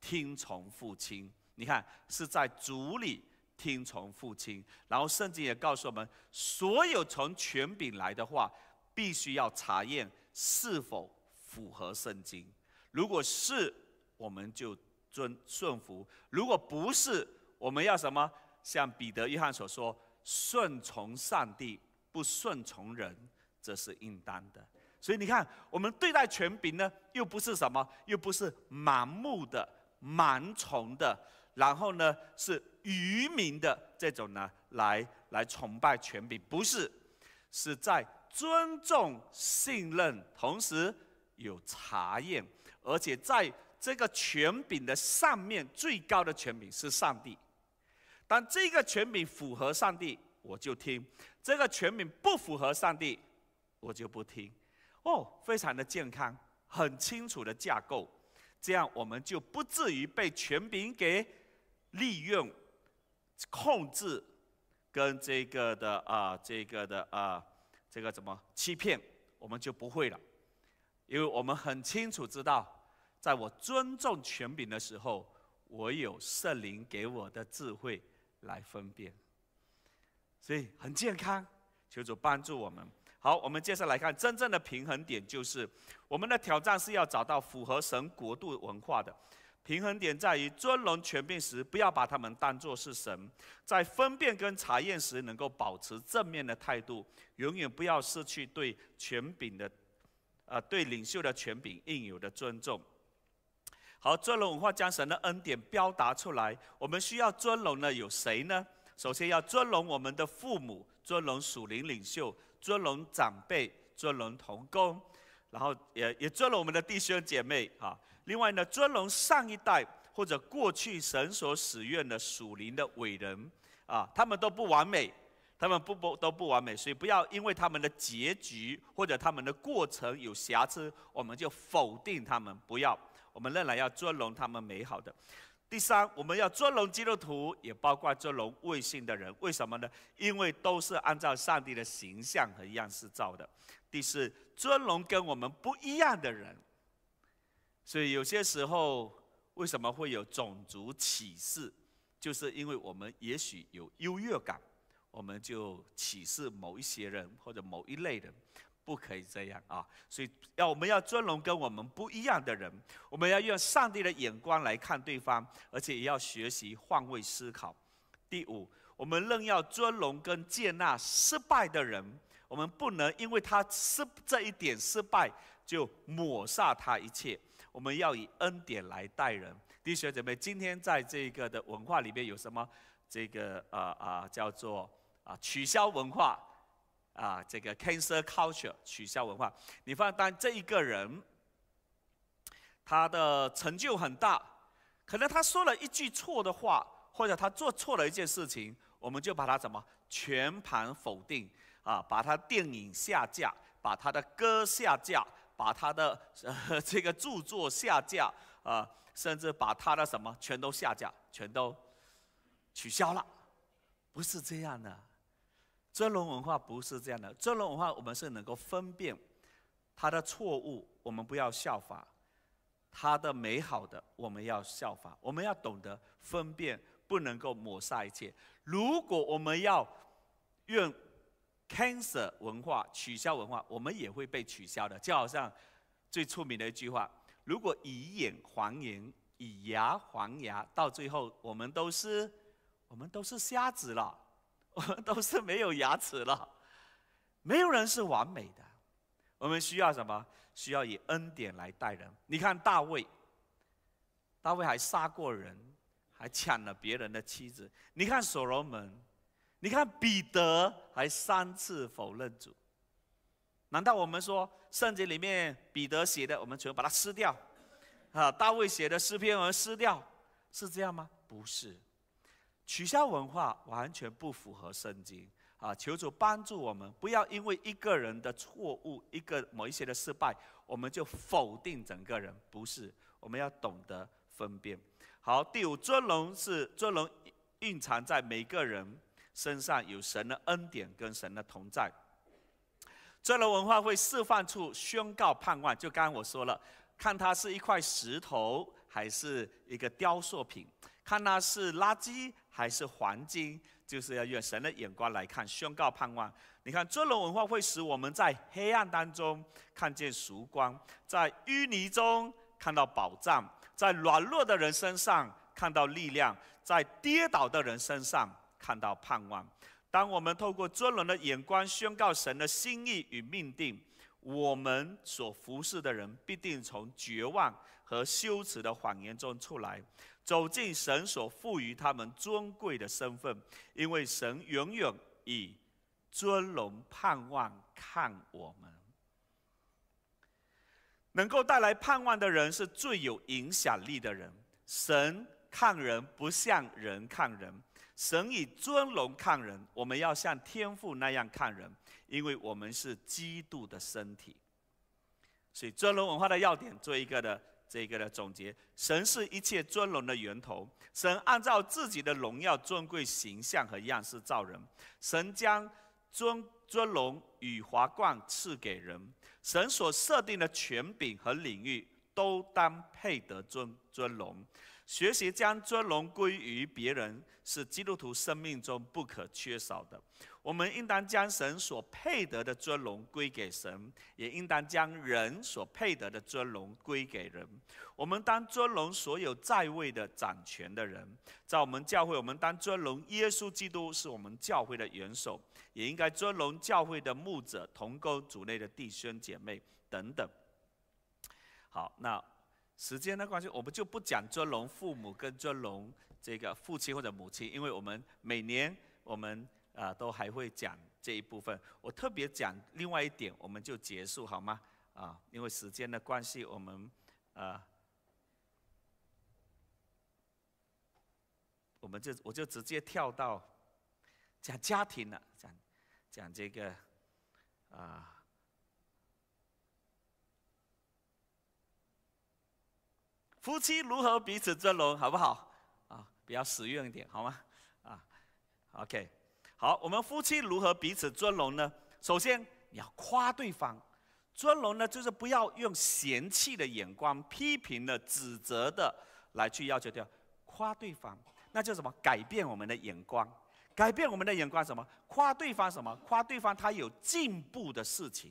听从父亲。你看是在主里听从父亲，然后圣经也告诉我们，所有从权柄来的话，必须要查验是否符合圣经。如果是，我们就遵顺服；如果不是，我们要什么？像彼得、约翰所说。顺从上帝，不顺从人，这是应当的。所以你看，我们对待权柄呢，又不是什么，又不是盲目的、盲从的，然后呢是愚民的这种呢，来来崇拜权柄，不是，是在尊重、信任，同时有查验，而且在这个权柄的上面最高的权柄是上帝。但这个权柄符合上帝，我就听；这个权柄不符合上帝，我就不听。哦，非常的健康，很清楚的架构，这样我们就不至于被权柄给利用、控制，跟这个的啊，这个的啊，这个怎么欺骗，我们就不会了。因为我们很清楚知道，在我尊重权柄的时候，我有圣灵给我的智慧。来分辨，所以很健康。求主帮助我们。好，我们接下来看真正的平衡点，就是我们的挑战是要找到符合神国度文化的平衡点，在于尊荣权柄时，不要把他们当作是神；在分辨跟查验时，能够保持正面的态度，永远不要失去对权柄的，呃，对领袖的权柄应有的尊重。好，尊荣文化将神的恩典表达出来。我们需要尊荣的有谁呢？首先要尊荣我们的父母，尊荣属灵领袖，尊荣长辈，尊荣同工，然后也也尊荣我们的弟兄姐妹啊。另外呢，尊荣上一代或者过去神所使用的属灵的伟人啊，他们都不完美，他们不不都不完美，所以不要因为他们的结局或者他们的过程有瑕疵，我们就否定他们，不要。我们仍然要尊荣他们美好的。第三，我们要尊荣基督徒，也包括尊荣未信的人。为什么呢？因为都是按照上帝的形象和样式造的。第四，尊荣跟我们不一样的人。所以有些时候，为什么会有种族歧视？就是因为我们也许有优越感，我们就歧视某一些人或者某一类人。不可以这样啊！所以要我们要尊荣跟我们不一样的人，我们要用上帝的眼光来看对方，而且也要学习换位思考。第五，我们仍要尊荣跟接纳失败的人，我们不能因为他失这一点失败就抹杀他一切。我们要以恩典来待人。弟兄姐妹，今天在这个的文化里面有什么？这个啊啊，叫做啊取消文化。啊，这个 c a n c e r culture 取消文化，你发现当这一个人，他的成就很大，可能他说了一句错的话，或者他做错了一件事情，我们就把他怎么全盘否定啊，把他电影下架，把他的歌下架，把他的呃这个著作下架啊，甚至把他的什么全都下架，全都取消了，不是这样的。尊龙文化不是这样的，尊龙文化我们是能够分辨它的错误，我们不要效仿；它的美好的，我们要效仿。我们要懂得分辨，不能够抹杀一切。如果我们要用 c a n c e r 文化取消文化，我们也会被取消的。就好像最出名的一句话：“如果以眼还眼，以牙还牙，到最后我们都是我们都是瞎子了。”我们都是没有牙齿了，没有人是完美的。我们需要什么？需要以恩典来待人。你看大卫，大卫还杀过人，还抢了别人的妻子。你看所罗门，你看彼得还三次否认主。难道我们说圣经里面彼得写的，我们全部把它撕掉？啊，大卫写的诗篇我们撕掉，是这样吗？不是。取消文化完全不符合圣经啊！求主帮助我们，不要因为一个人的错误、一个某一些的失败，我们就否定整个人。不是，我们要懂得分辨。好，第五尊荣是尊荣，蕴藏在每个人身上，有神的恩典跟神的同在。尊荣文化会释放出宣告盼望，就刚刚我说了，看它是一块石头还是一个雕塑品，看它是垃圾。还是黄金，就是要用神的眼光来看，宣告盼望。你看，尊荣文化会使我们在黑暗当中看见曙光，在淤泥中看到宝藏，在软弱的人身上看到力量，在跌倒的人身上看到盼望。当我们透过尊荣的眼光宣告神的心意与命定，我们所服侍的人必定从绝望和羞耻的谎言中出来。走进神所赋予他们尊贵的身份，因为神永远以尊荣盼望看我们。能够带来盼望的人是最有影响力的人。神看人不像人看人，神以尊荣看人。我们要像天父那样看人，因为我们是基督的身体。所以尊荣文化的要点，做一个的。这个的总结：神是一切尊荣的源头。神按照自己的荣耀、尊贵形象和样式造人。神将尊尊荣与华冠赐给人。神所设定的权柄和领域，都当配得尊尊荣。学习将尊荣归于别人，是基督徒生命中不可缺少的。我们应当将神所配得的尊荣归给神，也应当将人所配得的尊荣归给人。我们当尊荣所有在位的掌权的人，在我们教会，我们当尊荣耶稣基督是我们教会的元首，也应该尊荣教会的牧者、同工、主内的弟兄姐妹等等。好，那。时间的关系，我们就不讲尊龙父母跟尊龙这个父亲或者母亲，因为我们每年我们啊都还会讲这一部分。我特别讲另外一点，我们就结束好吗？啊，因为时间的关系，我们啊，我们就我就直接跳到讲家庭了，讲讲这个啊。夫妻如何彼此尊荣，好不好啊？比较实用一点，好吗？啊，OK，好，我们夫妻如何彼此尊荣呢？首先，你要夸对方。尊荣呢，就是不要用嫌弃的眼光、批评的、指责的来去要求掉，夸对方。那叫什么？改变我们的眼光。改变我们的眼光，什么？夸对方，什么？夸对方他有进步的事情，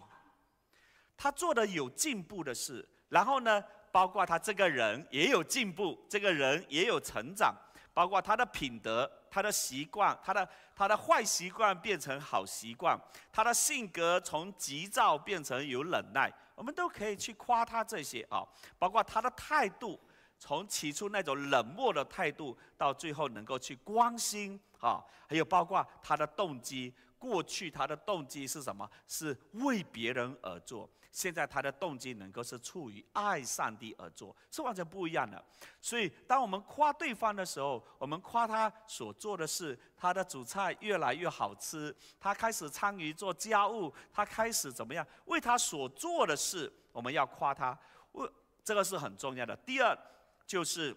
他做的有进步的事。然后呢？包括他这个人也有进步，这个人也有成长，包括他的品德、他的习惯、他的他的坏习惯变成好习惯，他的性格从急躁变成有忍耐，我们都可以去夸他这些啊。包括他的态度，从起初那种冷漠的态度，到最后能够去关心啊。还有包括他的动机，过去他的动机是什么？是为别人而做。现在他的动机能够是出于爱上帝而做，是完全不一样的。所以，当我们夸对方的时候，我们夸他所做的事，他的主菜越来越好吃，他开始参与做家务，他开始怎么样？为他所做的事，我们要夸他。我这个是很重要的。第二，就是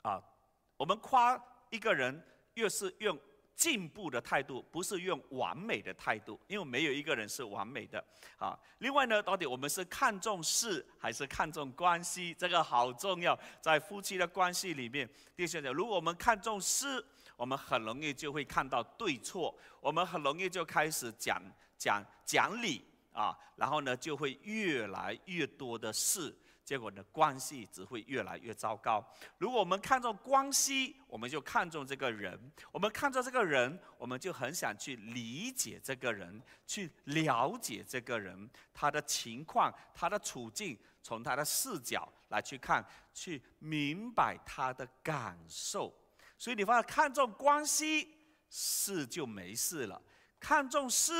啊，我们夸一个人越是用。进步的态度不是用完美的态度，因为没有一个人是完美的啊。另外呢，到底我们是看重事还是看重关系？这个好重要。在夫妻的关系里面，弟兄姐妹，如果我们看重事，我们很容易就会看到对错，我们很容易就开始讲讲讲理啊，然后呢，就会越来越多的事。结果呢？关系只会越来越糟糕。如果我们看重关系，我们就看重这个人；我们看重这个人，我们就很想去理解这个人，去了解这个人他的情况、他的处境，从他的视角来去看，去明白他的感受。所以你发现，看重关系是就没事了；看重事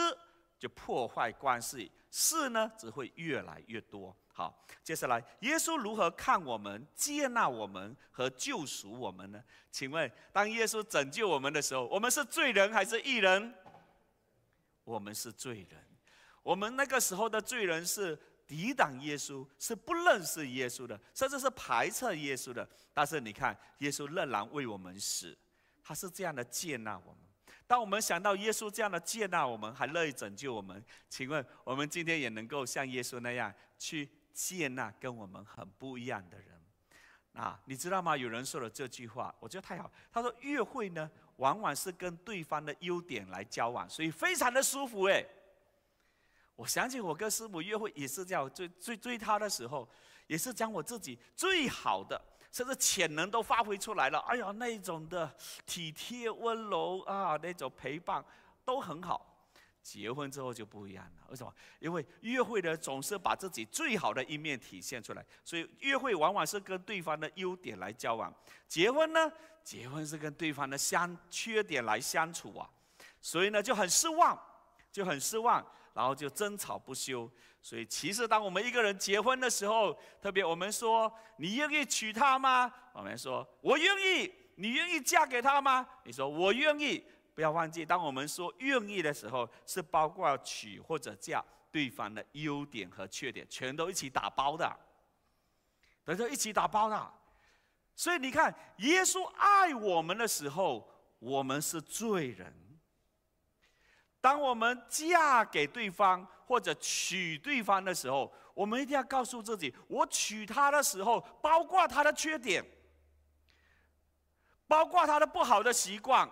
就破坏关系，事呢只会越来越多。好，接下来，耶稣如何看我们、接纳我们和救赎我们呢？请问，当耶稣拯救我们的时候，我们是罪人还是义人？我们是罪人，我们那个时候的罪人是抵挡耶稣，是不认识耶稣的，甚至是排斥耶稣的。但是你看，耶稣仍然为我们死，他是这样的接纳我们。当我们想到耶稣这样的接纳我们，还乐意拯救我们，请问，我们今天也能够像耶稣那样去？谢娜跟我们很不一样的人，啊，你知道吗？有人说了这句话，我觉得太好。他说约会呢，往往是跟对方的优点来交往，所以非常的舒服。诶，我想起我跟师母约会，也是这样，追追追他的时候，也是将我自己最好的，甚至潜能都发挥出来了。哎呀，那种的体贴温柔啊，那种陪伴都很好。结婚之后就不一样了，为什么？因为约会呢，总是把自己最好的一面体现出来，所以约会往往是跟对方的优点来交往。结婚呢，结婚是跟对方的相缺点来相处啊，所以呢就很失望，就很失望，然后就争吵不休。所以其实当我们一个人结婚的时候，特别我们说你愿意娶她吗？我们说我愿意，你愿意嫁给他吗？你说我愿意。不要忘记，当我们说愿意的时候，是包括娶或者嫁对方的优点和缺点，全都一起打包的。等于说一起打包的。所以你看，耶稣爱我们的时候，我们是罪人；当我们嫁给对方或者娶对方的时候，我们一定要告诉自己：我娶他的时候，包括他的缺点，包括他的不好的习惯。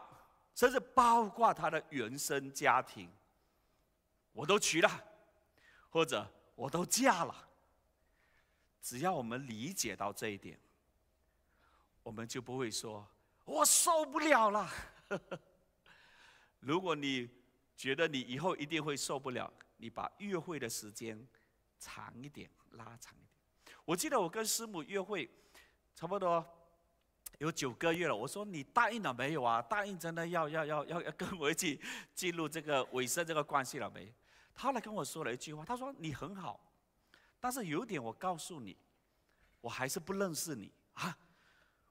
甚至包括他的原生家庭，我都娶了，或者我都嫁了。只要我们理解到这一点，我们就不会说我受不了了。如果你觉得你以后一定会受不了，你把约会的时间长一点，拉长一点。我记得我跟师母约会，差不多。有九个月了，我说你答应了没有啊？答应真的要要要要要跟我一起进入这个尾声这个关系了没？他来跟我说了一句话，他说你很好，但是有点我告诉你，我还是不认识你啊。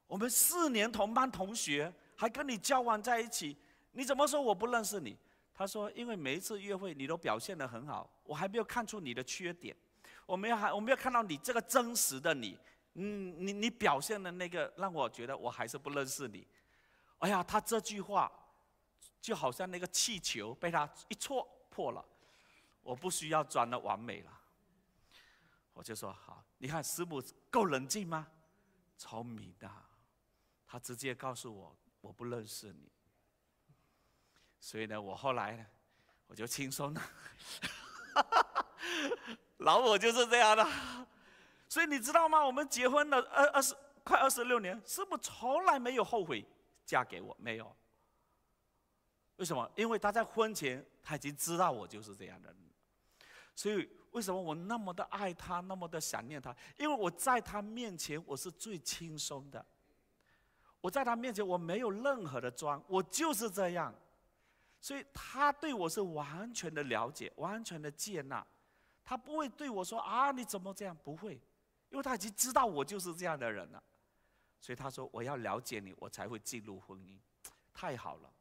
我们四年同班同学还跟你交往在一起，你怎么说我不认识你？他说因为每一次约会你都表现的很好，我还没有看出你的缺点，我没有还我没有看到你这个真实的你。嗯，你你表现的那个让我觉得我还是不认识你。哎呀，他这句话就好像那个气球被他一戳破了，我不需要装的完美了。我就说好，你看师母够冷静吗？聪明的，他直接告诉我我不认识你。所以呢，我后来呢，我就轻松了。老我就是这样的。所以你知道吗？我们结婚了二二十快二十六年，师傅从来没有后悔嫁给我？没有。为什么？因为他在婚前他已经知道我就是这样的。所以为什么我那么的爱他，那么的想念他？因为我在他面前我是最轻松的。我在他面前我没有任何的装，我就是这样。所以他对我是完全的了解，完全的接纳。他不会对我说啊你怎么这样？不会。因为他已经知道我就是这样的人了，所以他说：“我要了解你，我才会进入婚姻。”太好了。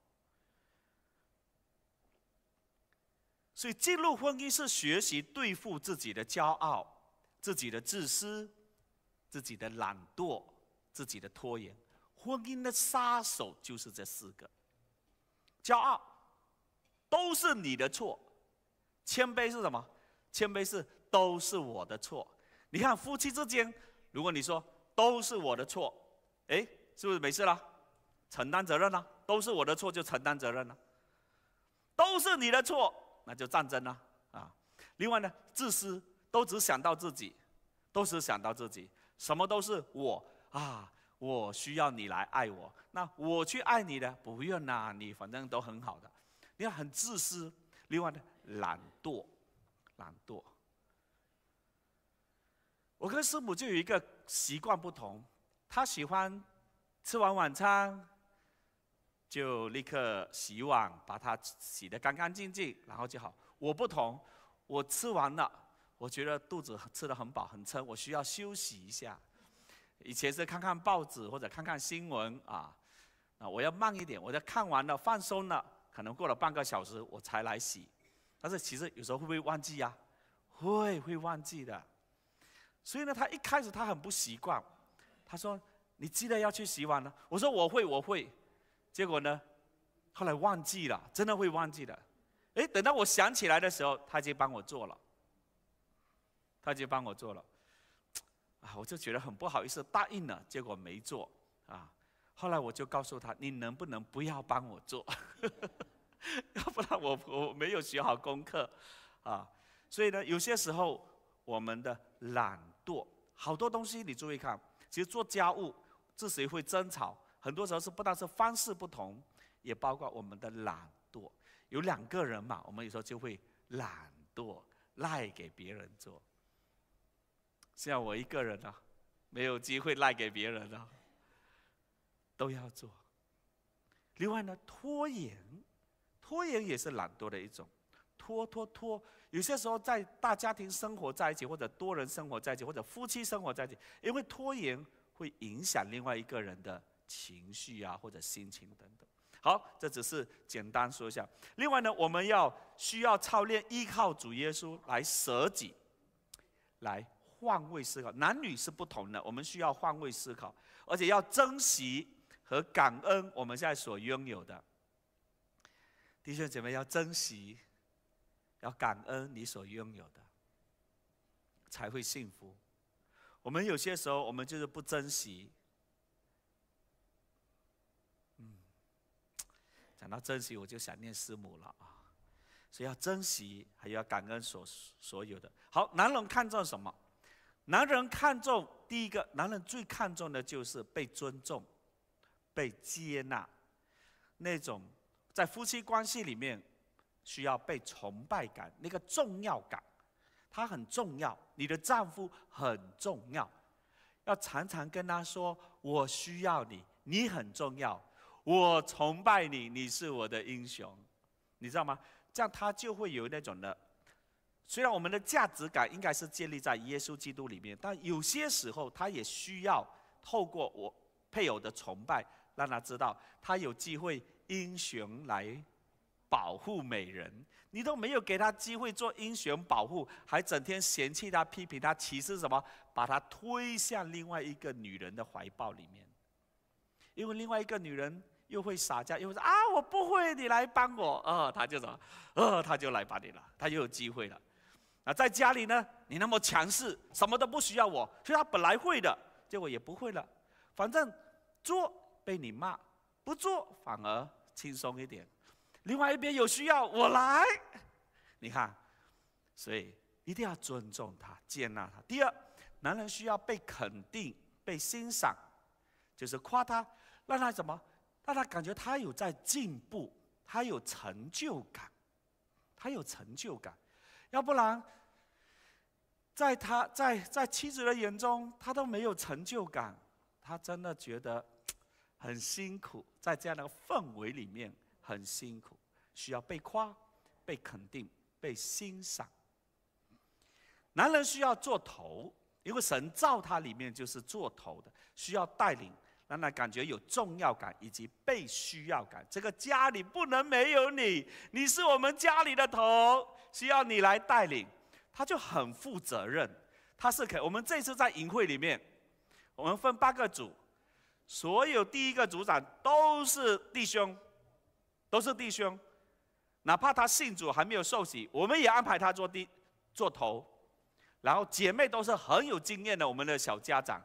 所以进入婚姻是学习对付自己的骄傲、自己的自私、自己的懒惰、自己的拖延。婚姻的杀手就是这四个：骄傲，都是你的错；谦卑是什么？谦卑是都是我的错。你看夫妻之间，如果你说都是我的错，哎，是不是没事了？承担责任了，都是我的错就承担责任了，都是你的错那就战争了啊！另外呢，自私都只想到自己，都是想到自己，什么都是我啊，我需要你来爱我，那我去爱你的，不用啊，你反正都很好的。你看很自私，另外呢，懒惰，懒惰。我跟师母就有一个习惯不同，她喜欢吃完晚餐就立刻洗碗，把它洗得干干净净，然后就好。我不同，我吃完了，我觉得肚子吃得很饱很撑，我需要休息一下。以前是看看报纸或者看看新闻啊，啊，我要慢一点，我在看完了放松了，可能过了半个小时我才来洗。但是其实有时候会不会忘记呀？会会忘记的。所以呢，他一开始他很不习惯，他说：“你记得要去洗碗呢。”我说：“我会，我会。”结果呢，后来忘记了，真的会忘记的。哎，等到我想起来的时候，他就帮我做了，他就帮我做了。啊，我就觉得很不好意思，答应了，结果没做啊。后来我就告诉他：“你能不能不要帮我做？要不然我我没有学好功课，啊。”所以呢，有些时候我们的懒。惰，好多东西你注意看。其实做家务，这谁会争吵，很多时候是不但是方式不同，也包括我们的懒惰。有两个人嘛，我们有时候就会懒惰，赖给别人做。像我一个人呢，没有机会赖给别人了，都要做。另外呢，拖延，拖延也是懒惰的一种。拖拖拖，有些时候在大家庭生活在一起，或者多人生活在一起，或者夫妻生活在一起，因为拖延会影响另外一个人的情绪啊，或者心情等等。好，这只是简单说一下。另外呢，我们要需要操练依靠主耶稣来舍己，来换位思考。男女是不同的，我们需要换位思考，而且要珍惜和感恩我们现在所拥有的弟兄姐妹要珍惜。要感恩你所拥有的，才会幸福。我们有些时候，我们就是不珍惜。嗯，讲到珍惜，我就想念师母了啊。所以要珍惜，还要感恩所所有的。好，男人看重什么？男人看重第一个，男人最看重的就是被尊重、被接纳。那种在夫妻关系里面。需要被崇拜感，那个重要感，他很重要。你的丈夫很重要，要常常跟他说：“我需要你，你很重要，我崇拜你，你是我的英雄。”你知道吗？这样他就会有那种的。虽然我们的价值感应该是建立在耶稣基督里面，但有些时候他也需要透过我配偶的崇拜，让他知道他有机会英雄来。保护美人，你都没有给他机会做英雄保护，还整天嫌弃他、批评他、歧视什么，把他推向另外一个女人的怀抱里面。因为另外一个女人又会撒娇，又会说啊，我不会，你来帮我啊，他就说，么，呃，他就来帮你了，他又有机会了。啊，在家里呢，你那么强势，什么都不需要我，所以她本来会的，结果也不会了。反正做被你骂，不做反而轻松一点。另外一边有需要我来，你看，所以一定要尊重他、接纳他。第二，男人需要被肯定、被欣赏，就是夸他，让他怎么让他感觉他有在进步，他有成就感，他有成就感。要不然，在他、在在妻子的眼中，他都没有成就感，他真的觉得很辛苦，在这样的氛围里面。很辛苦，需要被夸、被肯定、被欣赏。男人需要做头，因为神造他里面就是做头的，需要带领，让他感觉有重要感以及被需要感。这个家里不能没有你，你是我们家里的头，需要你来带领，他就很负责任。他是可，我们这次在营会里面，我们分八个组，所有第一个组长都是弟兄。都是弟兄，哪怕他信主还没有受洗，我们也安排他做弟做头。然后姐妹都是很有经验的，我们的小家长。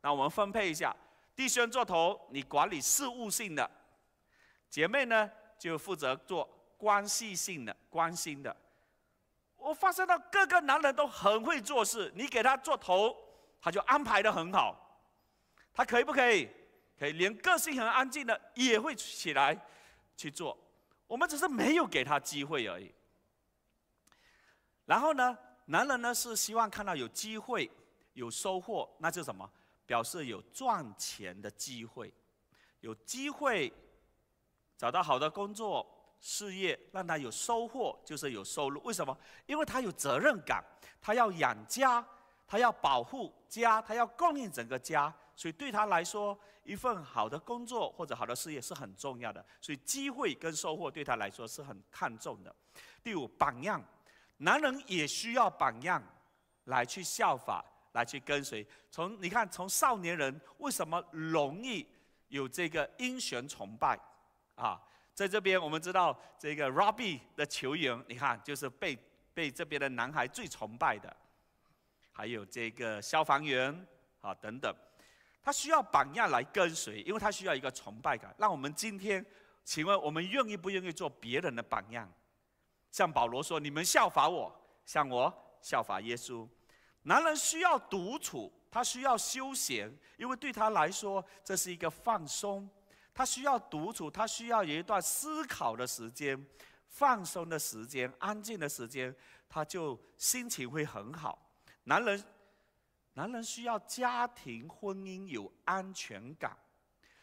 那我们分配一下，弟兄做头，你管理事务性的；姐妹呢，就负责做关系性的、关心的。我发现到各个男人都很会做事，你给他做头，他就安排的很好。他可以不可以？可以，连个性很安静的也会起来。去做，我们只是没有给他机会而已。然后呢，男人呢是希望看到有机会、有收获，那就是什么？表示有赚钱的机会，有机会找到好的工作、事业，让他有收获，就是有收入。为什么？因为他有责任感，他要养家，他要保护家，他要供应整个家。所以对他来说，一份好的工作或者好的事业是很重要的。所以机会跟收获对他来说是很看重的。第五，榜样，男人也需要榜样来去效法，来去跟随。从你看，从少年人为什么容易有这个英雄崇拜啊？在这边我们知道，这个 Robby 的球员，你看就是被被这边的男孩最崇拜的，还有这个消防员啊等等。他需要榜样来跟随，因为他需要一个崇拜感。那我们今天，请问我们愿意不愿意做别人的榜样？像保罗说：“你们效法我，像我效法耶稣。”男人需要独处，他需要休闲，因为对他来说这是一个放松。他需要独处，他需要有一段思考的时间、放松的时间、安静的时间，他就心情会很好。男人。男人需要家庭婚姻有安全感，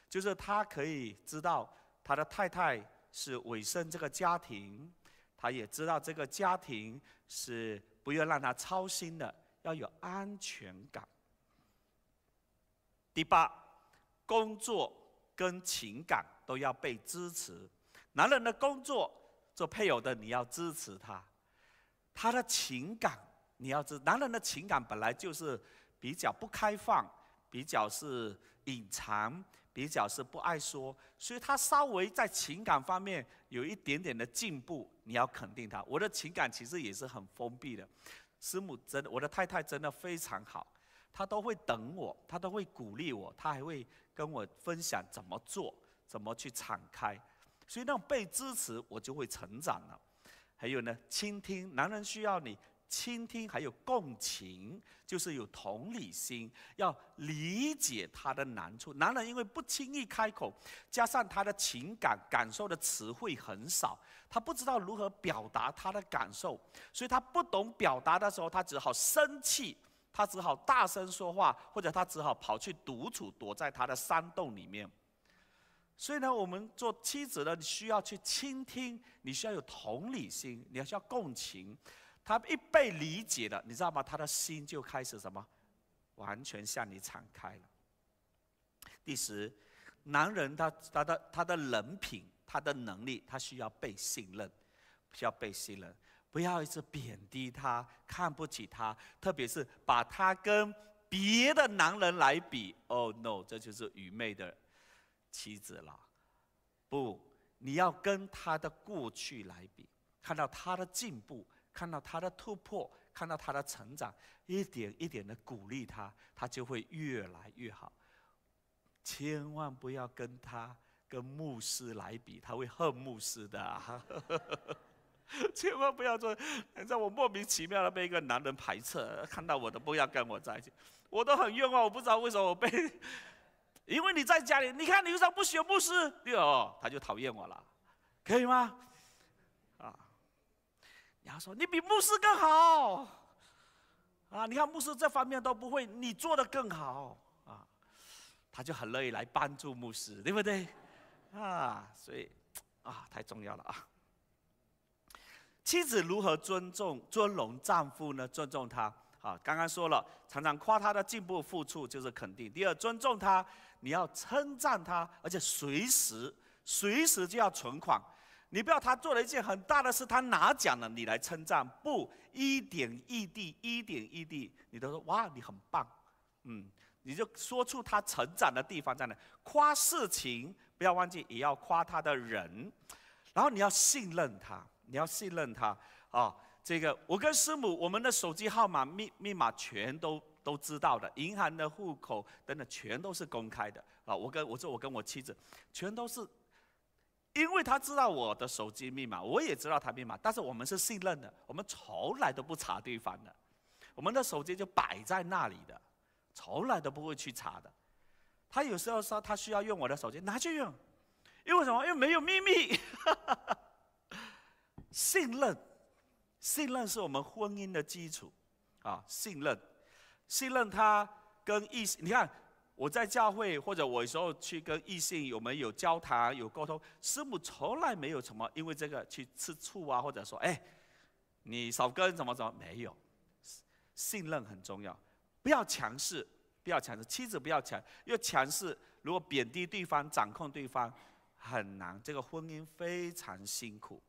就是他可以知道他的太太是委身这个家庭，他也知道这个家庭是不要让他操心的，要有安全感。第八，工作跟情感都要被支持。男人的工作做配偶的你要支持他，他的情感你要知，男人的情感本来就是。比较不开放，比较是隐藏，比较是不爱说，所以他稍微在情感方面有一点点的进步，你要肯定他。我的情感其实也是很封闭的，师母真，的，我的太太真的非常好，她都会等我，她都会鼓励我，她还会跟我分享怎么做，怎么去敞开，所以那种被支持，我就会成长了。还有呢，倾听，男人需要你。倾听还有共情，就是有同理心，要理解他的难处。男人因为不轻易开口，加上他的情感感受的词汇很少，他不知道如何表达他的感受，所以他不懂表达的时候，他只好生气，他只好大声说话，或者他只好跑去独处，躲在他的山洞里面。所以呢，我们做妻子的，你需要去倾听，你需要有同理心，你要需要共情。他一被理解了，你知道吗？他的心就开始什么，完全向你敞开了。第十，男人他、他、的他的人品、他的能力，他需要被信任，需要被信任。不要一直贬低他、看不起他，特别是把他跟别的男人来比。Oh no，这就是愚昧的妻子了。不，你要跟他的过去来比，看到他的进步。看到他的突破，看到他的成长，一点一点的鼓励他，他就会越来越好。千万不要跟他、跟牧师来比，他会恨牧师的。千万不要做，让我莫名其妙的被一个男人排斥，看到我都不要跟我在一起，我都很冤枉，我不知道为什么我被，因为你在家里，你看你为什么不学牧师，哦，他就讨厌我了，可以吗？然后说你比牧师更好，啊，你看牧师这方面都不会，你做的更好啊，他就很乐意来帮助牧师，对不对？啊，所以啊，太重要了啊。妻子如何尊重、尊荣丈夫呢？尊重他啊，刚刚说了，常常夸他的进步、付出，就是肯定。第二，尊重他，你要称赞他，而且随时、随时就要存款。你不要他做了一件很大的事，他拿奖了，你来称赞不？一点一滴，一点一滴，你都说哇，你很棒，嗯，你就说出他成长的地方在哪。夸事情不要忘记，也要夸他的人。然后你要信任他，你要信任他啊。这个我跟师母，我们的手机号码密密码全都都知道的，银行的户口等等全都是公开的啊。我跟我说我跟我妻子，全都是。因为他知道我的手机密码，我也知道他密码，但是我们是信任的，我们从来都不查对方的，我们的手机就摆在那里的，从来都不会去查的。他有时候说他需要用我的手机，拿去用，因为什么？因为没有秘密，信任，信任是我们婚姻的基础，啊，信任，信任他跟异，性，你看。我在教会，或者我有时候去跟异性有没有交谈、有沟通，师母从来没有什么，因为这个去吃醋啊，或者说，哎，你少跟怎么怎么没有，信任很重要，不要强势，不要强势，妻子不要强，要强势，如果贬低对方、掌控对方，很难，这个婚姻非常辛苦。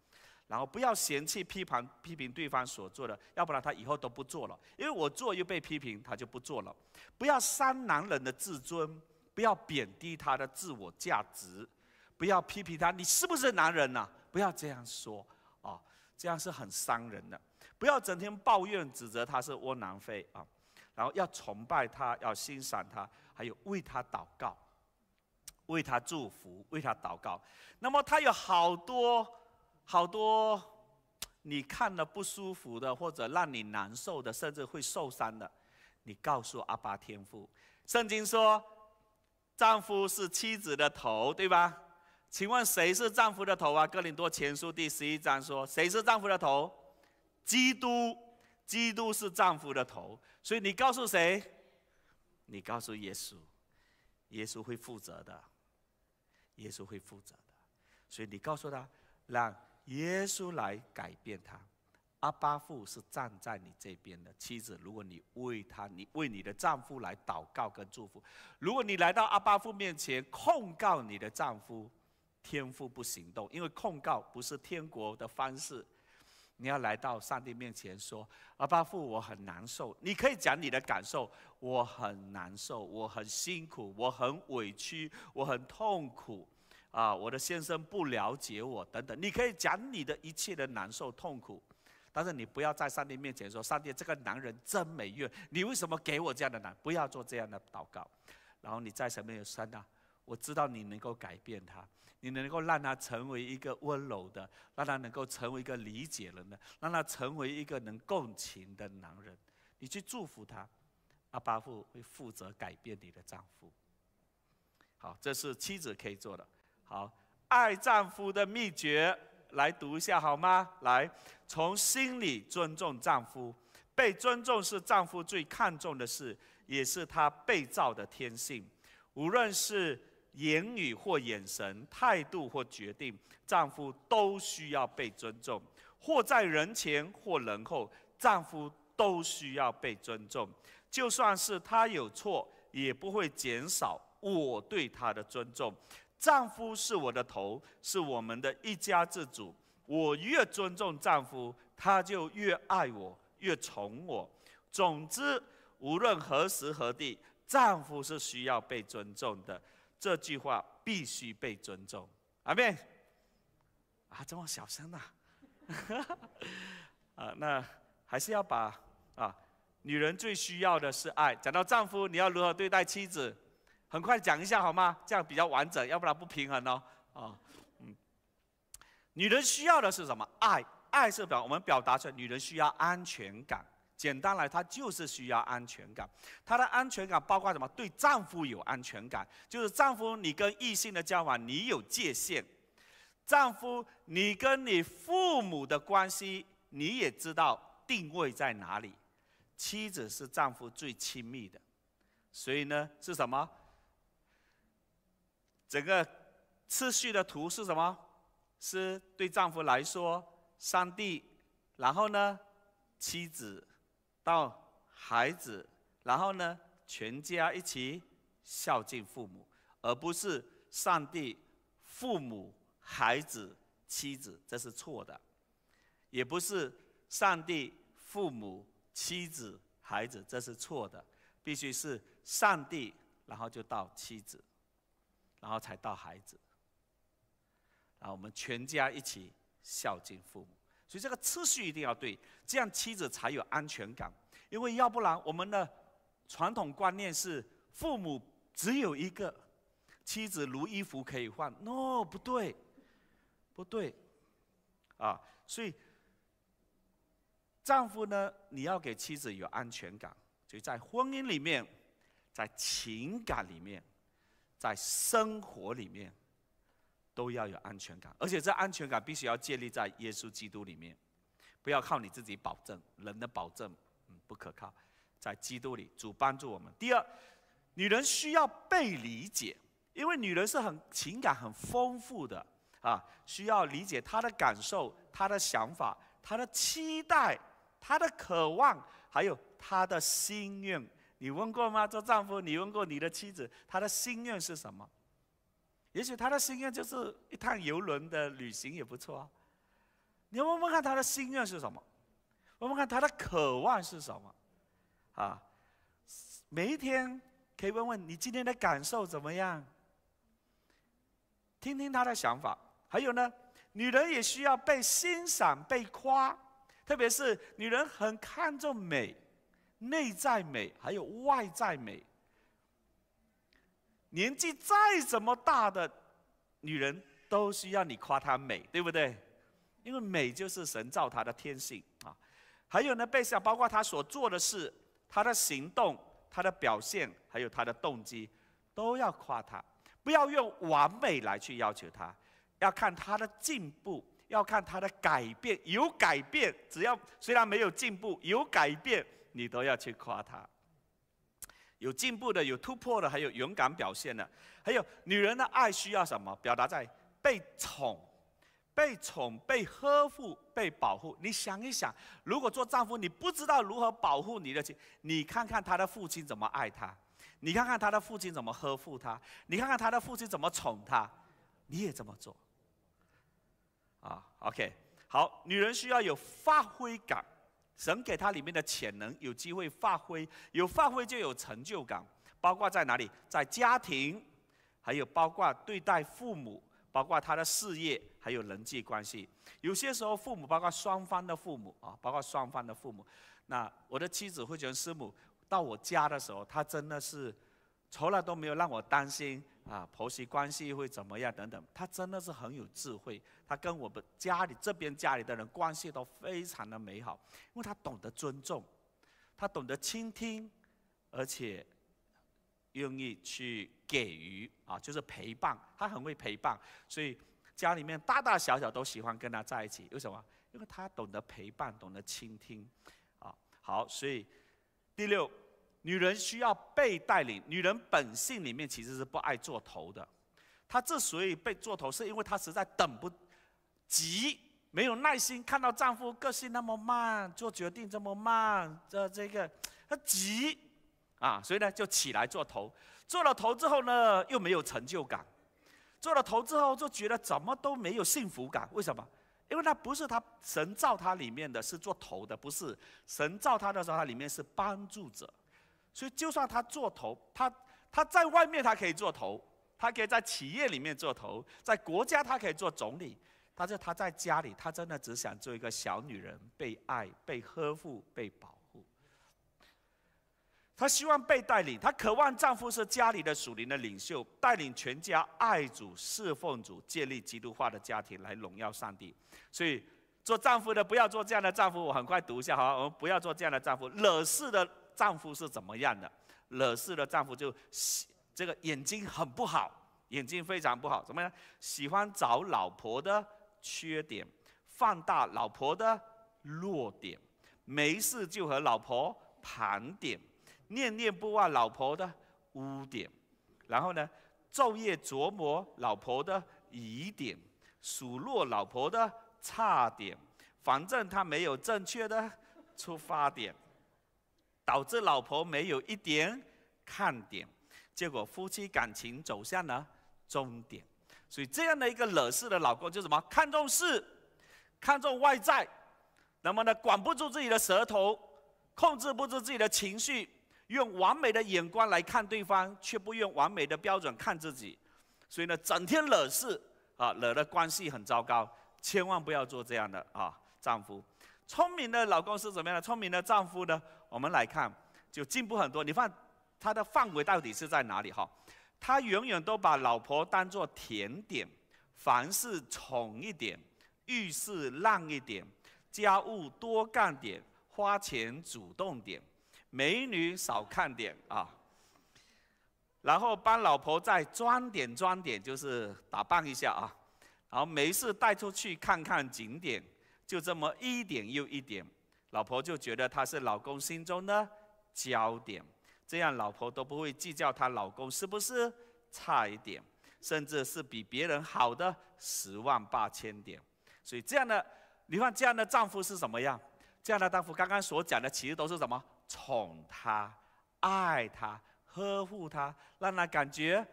然后不要嫌弃、批判、批评对方所做的，要不然他以后都不做了。因为我做又被批评，他就不做了。不要伤男人的自尊，不要贬低他的自我价值，不要批评他，你是不是男人呐？不要这样说啊，这样是很伤人的。不要整天抱怨、指责他是窝囊废啊。然后要崇拜他，要欣赏他，还有为他祷告，为他祝福，为他祷告。那么他有好多。好多你看了不舒服的，或者让你难受的，甚至会受伤的，你告诉阿巴天父。圣经说，丈夫是妻子的头，对吧？请问谁是丈夫的头啊？哥林多前书第十一章说，谁是丈夫的头？基督，基督是丈夫的头。所以你告诉谁？你告诉耶稣，耶稣会负责的，耶稣会负责的。所以你告诉他，让。耶稣来改变他，阿巴父是站在你这边的妻子。如果你为他，你为你的丈夫来祷告跟祝福。如果你来到阿巴父面前控告你的丈夫，天父不行动，因为控告不是天国的方式。你要来到上帝面前说：“阿巴父，我很难受。”你可以讲你的感受，我很难受，我很辛苦，我很委屈，我很痛苦。啊，我的先生不了解我，等等，你可以讲你的一切的难受痛苦，但是你不要在上帝面前说：“上帝，这个男人真没用，你为什么给我这样的男？”不要做这样的祷告。然后你在神面前说他：“我知道你能够改变他，你能够让他成为一个温柔的，让他能够成为一个理解人的，让他成为一个能共情的男人。”你去祝福他，阿巴父会负责改变你的丈夫。好，这是妻子可以做的。好，爱丈夫的秘诀，来读一下好吗？来，从心里尊重丈夫。被尊重是丈夫最看重的事，也是他被造的天性。无论是言语或眼神、态度或决定，丈夫都需要被尊重。或在人前，或人后，丈夫都需要被尊重。就算是他有错，也不会减少我对他的尊重。丈夫是我的头，是我们的一家之主。我越尊重丈夫，他就越爱我，越宠我。总之，无论何时何地，丈夫是需要被尊重的。这句话必须被尊重。阿妹，啊，这么小声呐？啊，那还是要把啊，女人最需要的是爱。讲到丈夫，你要如何对待妻子？很快讲一下好吗？这样比较完整，要不然不平衡哦。啊，嗯，女人需要的是什么？爱，爱是表我们表达出来。女人需要安全感，简单来，她就是需要安全感。她的安全感包括什么？对丈夫有安全感，就是丈夫你跟异性的交往你有界限，丈夫你跟你父母的关系你也知道定位在哪里。妻子是丈夫最亲密的，所以呢，是什么？整个次序的图是什么？是对丈夫来说，上帝，然后呢，妻子，到孩子，然后呢，全家一起孝敬父母，而不是上帝、父母、孩子、妻子，这是错的；，也不是上帝、父母、妻子、孩子，这是错的，必须是上帝，然后就到妻子。然后才到孩子，然后我们全家一起孝敬父母，所以这个次序一定要对，这样妻子才有安全感。因为要不然我们的传统观念是父母只有一个，妻子如衣服可以换，no 不对，不对，啊，所以丈夫呢，你要给妻子有安全感，就在婚姻里面，在情感里面。在生活里面，都要有安全感，而且这安全感必须要建立在耶稣基督里面，不要靠你自己保证，人的保证，嗯，不可靠。在基督里，主帮助我们。第二，女人需要被理解，因为女人是很情感很丰富的啊，需要理解她的感受、她的想法、她的期待、她的渴望，还有她的心愿。你问过吗？做丈夫，你问过你的妻子，她的心愿是什么？也许她的心愿就是一趟游轮的旅行也不错。你问问看她的心愿是什么，问问看她的渴望是什么。啊，每一天可以问问你今天的感受怎么样，听听他的想法。还有呢，女人也需要被欣赏、被夸，特别是女人很看重美。内在美还有外在美，年纪再怎么大的女人都需要你夸她美，对不对？因为美就是神造她的天性啊。还有呢，背下包括她所做的事、她的行动、她的表现，还有她的动机，都要夸她。不要用完美来去要求她，要看她的进步，要看她的改变。有改变，只要虽然没有进步，有改变。你都要去夸他，有进步的，有突破的，还有勇敢表现的，还有女人的爱需要什么？表达在被宠、被宠、被呵护、被保护。你想一想，如果做丈夫，你不知道如何保护你的妻，你看看他的父亲怎么爱他，你看看他的父亲怎么呵护他，你看看他的父亲怎么宠他，你也这么做。啊，OK，好，女人需要有发挥感。神给他里面的潜能有机会发挥，有发挥就有成就感。包括在哪里？在家庭，还有包括对待父母，包括他的事业，还有人际关系。有些时候父母，包括双方的父母啊，包括双方的父母。那我的妻子觉得，师母到我家的时候，她真的是从来都没有让我担心。啊，婆媳关系会怎么样？等等，他真的是很有智慧。他跟我们家里这边家里的人关系都非常的美好，因为他懂得尊重，他懂得倾听，而且愿意去给予啊，就是陪伴。他很会陪伴，所以家里面大大小小都喜欢跟他在一起。为什么？因为他懂得陪伴，懂得倾听，啊，好，所以第六。女人需要被带领。女人本性里面其实是不爱做头的，她之所以被做头，是因为她实在等不及，没有耐心。看到丈夫个性那么慢，做决定这么慢，这这个她急啊，所以呢就起来做头。做了头之后呢，又没有成就感。做了头之后，就觉得怎么都没有幸福感。为什么？因为那不是他神造他里面的是做头的，不是神造他的时候，他里面是帮助者。所以，就算他做头，他他在外面他可以做头，他可以在企业里面做头，在国家他可以做总理，但是他在家里，他真的只想做一个小女人，被爱、被呵护、被保护。他希望被带领，他渴望丈夫是家里的属灵的领袖，带领全家爱主、侍奉主，建立基督化的家庭来荣耀上帝。所以，做丈夫的不要做这样的丈夫。我很快读一下哈，我们不要做这样的丈夫，惹事的。丈夫是怎么样的？惹事的丈夫就这个眼睛很不好，眼睛非常不好，怎么样？喜欢找老婆的缺点，放大老婆的弱点，没事就和老婆盘点，念念不忘老婆的污点，然后呢，昼夜琢磨老婆的疑点，数落老婆的差点，反正他没有正确的出发点。导致老婆没有一点看点，结果夫妻感情走向了终点。所以这样的一个惹事的老公就是什么？看重事，看重外在，那么呢管不住自己的舌头，控制不住自己的情绪，用完美的眼光来看对方，却不用完美的标准看自己。所以呢整天惹事啊，惹的关系很糟糕。千万不要做这样的啊丈夫。聪明的老公是怎么样的？聪明的丈夫呢？我们来看，就进步很多。你看他的范围到底是在哪里哈？他永远都把老婆当做甜点，凡事宠一点，遇事让一点，家务多干点，花钱主动点，美女少看点啊。然后帮老婆再装点装点，就是打扮一下啊。然后没事带出去看看景点，就这么一点又一点。老婆就觉得她是老公心中的焦点，这样老婆都不会计较她老公是不是差一点，甚至是比别人好的十万八千点。所以这样的，你看这样的丈夫是什么样？这样的丈夫刚刚所讲的其实都是什么？宠她、爱她、呵护她，让她感觉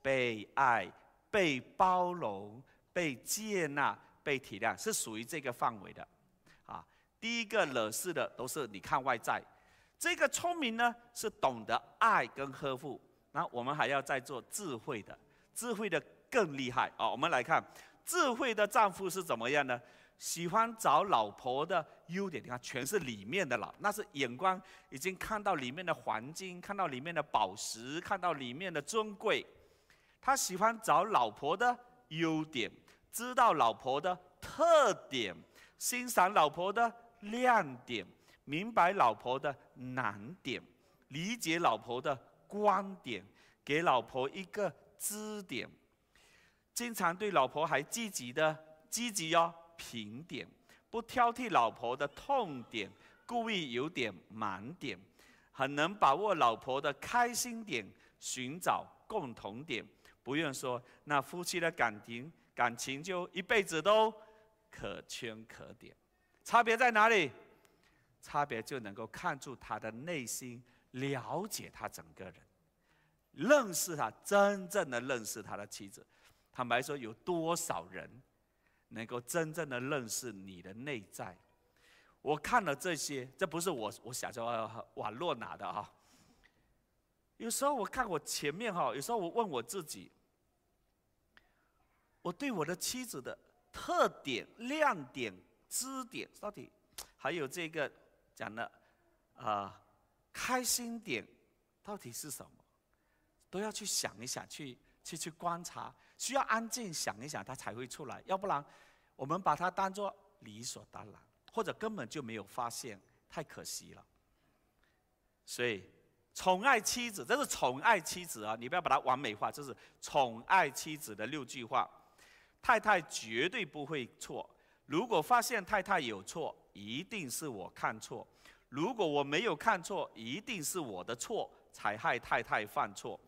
被爱、被包容、被接纳、被体谅，是属于这个范围的。第一个惹事的都是你看外在，这个聪明呢是懂得爱跟呵护。那我们还要再做智慧的，智慧的更厉害啊！我们来看智慧的丈夫是怎么样呢？喜欢找老婆的优点，你看全是里面的了，那是眼光已经看到里面的黄金，看到里面的宝石，看到里面的尊贵。他喜欢找老婆的优点，知道老婆的特点，欣赏老婆的。亮点，明白老婆的难点，理解老婆的观点，给老婆一个支点，经常对老婆还积极的积极哦评点，不挑剔老婆的痛点，故意有点盲点，很能把握老婆的开心点，寻找共同点，不用说，那夫妻的感情感情就一辈子都可圈可点。差别在哪里？差别就能够看出他的内心，了解他整个人，认识他真正的认识他的妻子。坦白说，有多少人能够真正的认识你的内在？我看了这些，这不是我，我想说网络拿的哈。有时候我看我前面哈，有时候我问我自己，我对我的妻子的特点、亮点。支点到底，还有这个讲的啊，开心点到底是什么？都要去想一想，去去去观察，需要安静想一想，它才会出来。要不然，我们把它当做理所当然，或者根本就没有发现，太可惜了。所以，宠爱妻子，这是宠爱妻子啊！你不要把它完美化，这是宠爱妻子的六句话。太太绝对不会错。如果发现太太有错，一定是我看错；如果我没有看错，一定是我的错才害太太犯错。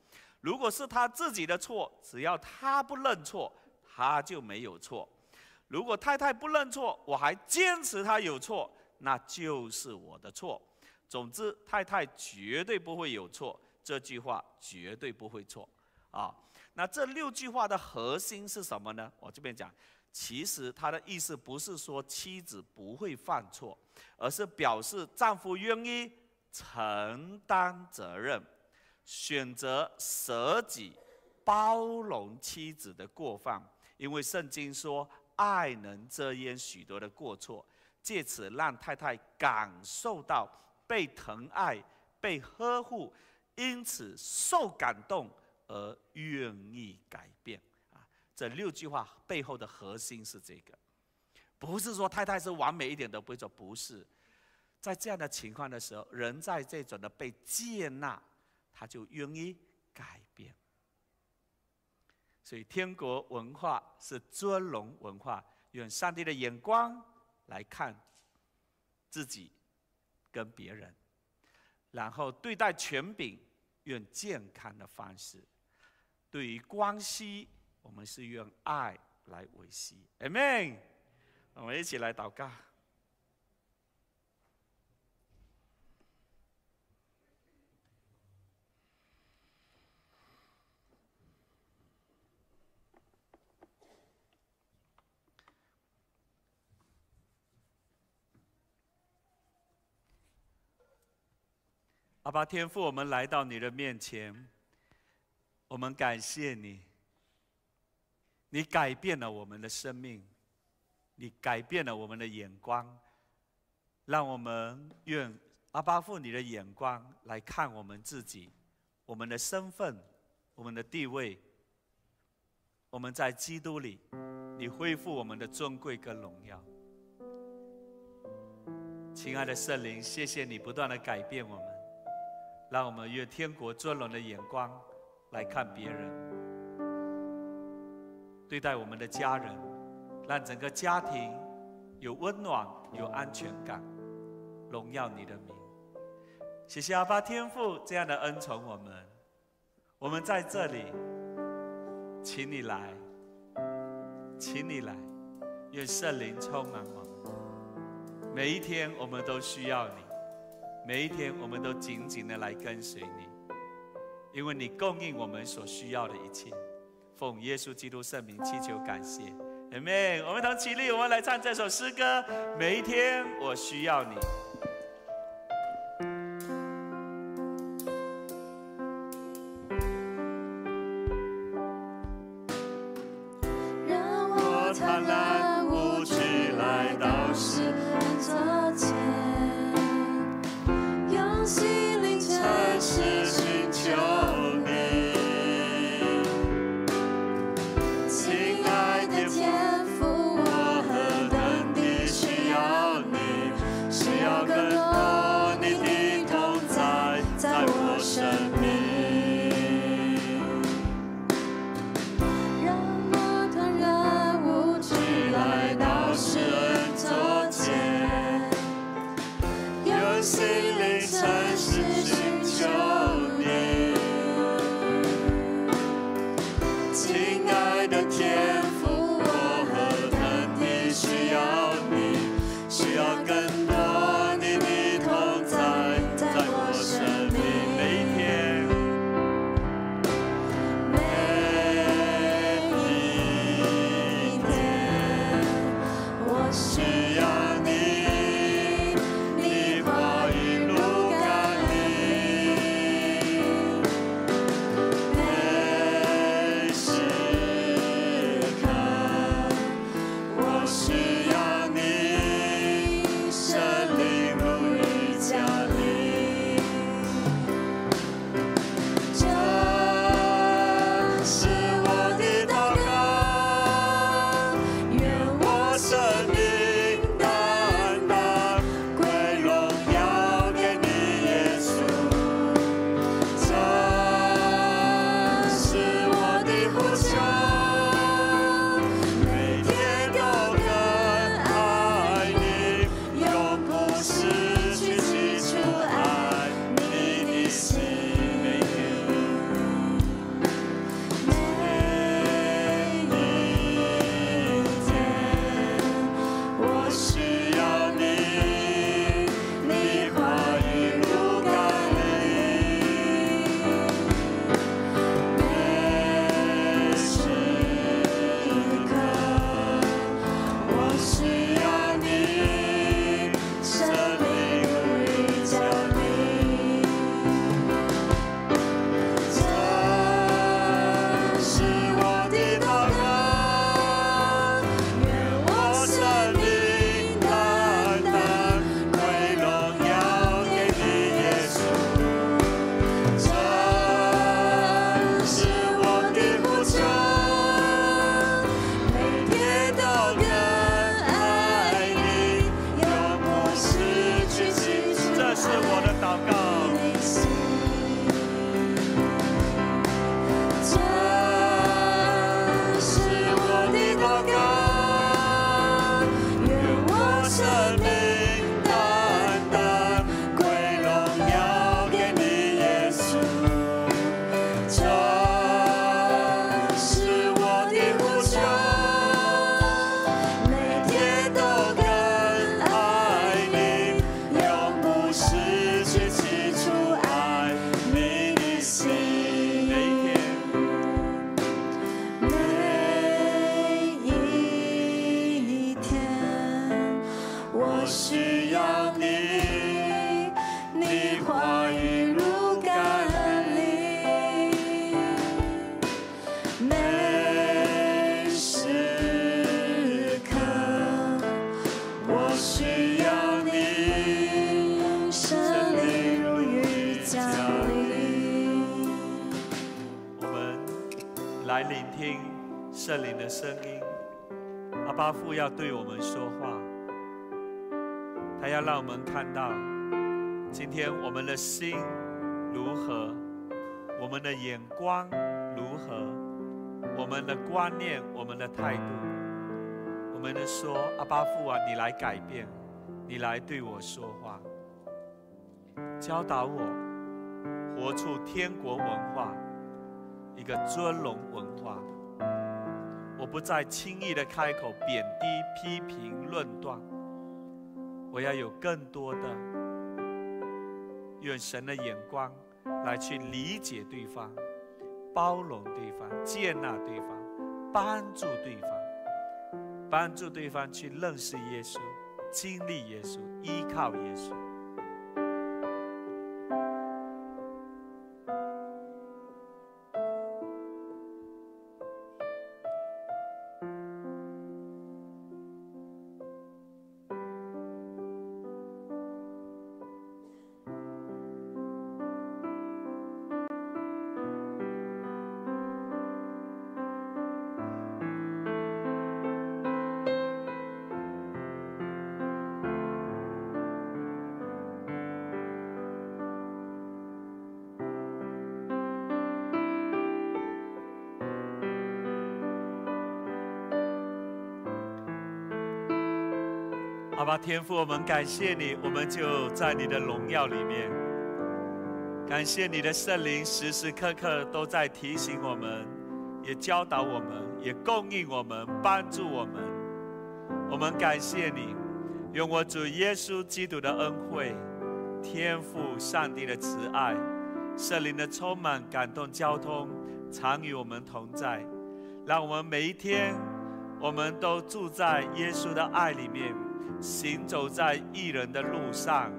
如果是他自己的错，只要他不认错，他就没有错。如果太太不认错，我还坚持他有错，那就是我的错。总之，太太绝对不会有错，这句话绝对不会错。啊，那这六句话的核心是什么呢？我这边讲。其实他的意思不是说妻子不会犯错，而是表示丈夫愿意承担责任，选择舍己包容妻子的过犯。因为圣经说，爱能遮掩许多的过错，借此让太太感受到被疼爱、被呵护，因此受感动而愿意改变。这六句话背后的核心是这个，不是说太太是完美一点都不会做，不是，在这样的情况的时候，人在这种的被接纳，他就愿意改变。所以，天国文化是尊荣文化，用上帝的眼光来看自己跟别人，然后对待权柄用健康的方式，对于关系。我们是用爱来维系，Amen。我们一起来祷告。阿爸天父，我们来到你的面前，我们感谢你。你改变了我们的生命，你改变了我们的眼光，让我们用阿巴父你的眼光来看我们自己，我们的身份，我们的地位。我们在基督里，你恢复我们的尊贵跟荣耀。亲爱的圣灵，谢谢你不断的改变我们，让我们用天国尊荣的眼光来看别人。对待我们的家人，让整个家庭有温暖、有安全感，荣耀你的名。谢谢阿爸天父这样的恩宠，我们，我们在这里，请你来，请你来，愿圣灵充满我们。每一天，我们都需要你；每一天，我们都紧紧的来跟随你，因为你供应我们所需要的一切。奉耶稣基督圣名，祈求感谢，Amen。我们同起立，我们来唱这首诗歌。每一天，我需要你。父要对我们说话，他要让我们看到，今天我们的心如何，我们的眼光如何，我们的观念、我们的态度，我们的说阿巴父啊，你来改变，你来对我说话，教导我活出天国文化，一个尊荣文化。我不再轻易的开口贬低、批评、论断。我要有更多的，用神的眼光来去理解对方，包容对方，接纳对方，帮助对方，帮助对方去认识耶稣、经历耶稣、依靠耶稣。天赋，我们感谢你。我们就在你的荣耀里面，感谢你的圣灵，时时刻刻都在提醒我们，也教导我们，也供应我们，帮助我们。我们感谢你，用我主耶稣基督的恩惠、天赋、上帝的慈爱、圣灵的充满感动交通，常与我们同在。让我们每一天，我们都住在耶稣的爱里面。行走在艺人的路上，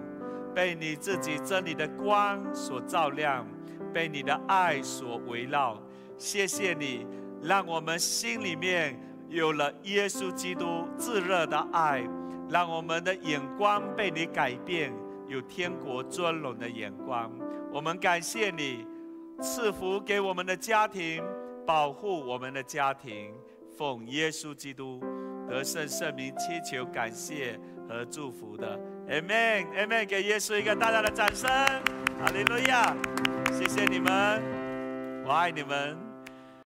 被你自己真理的光所照亮，被你的爱所围绕。谢谢你，让我们心里面有了耶稣基督炙热的爱，让我们的眼光被你改变，有天国尊荣的眼光。我们感谢你，赐福给我们的家庭，保护我们的家庭。奉耶稣基督。得胜圣名，祈求感谢和祝福的，Amen，Amen，Amen, 给耶稣一个大大的掌声，阿利路亚，谢谢你们，我爱你们。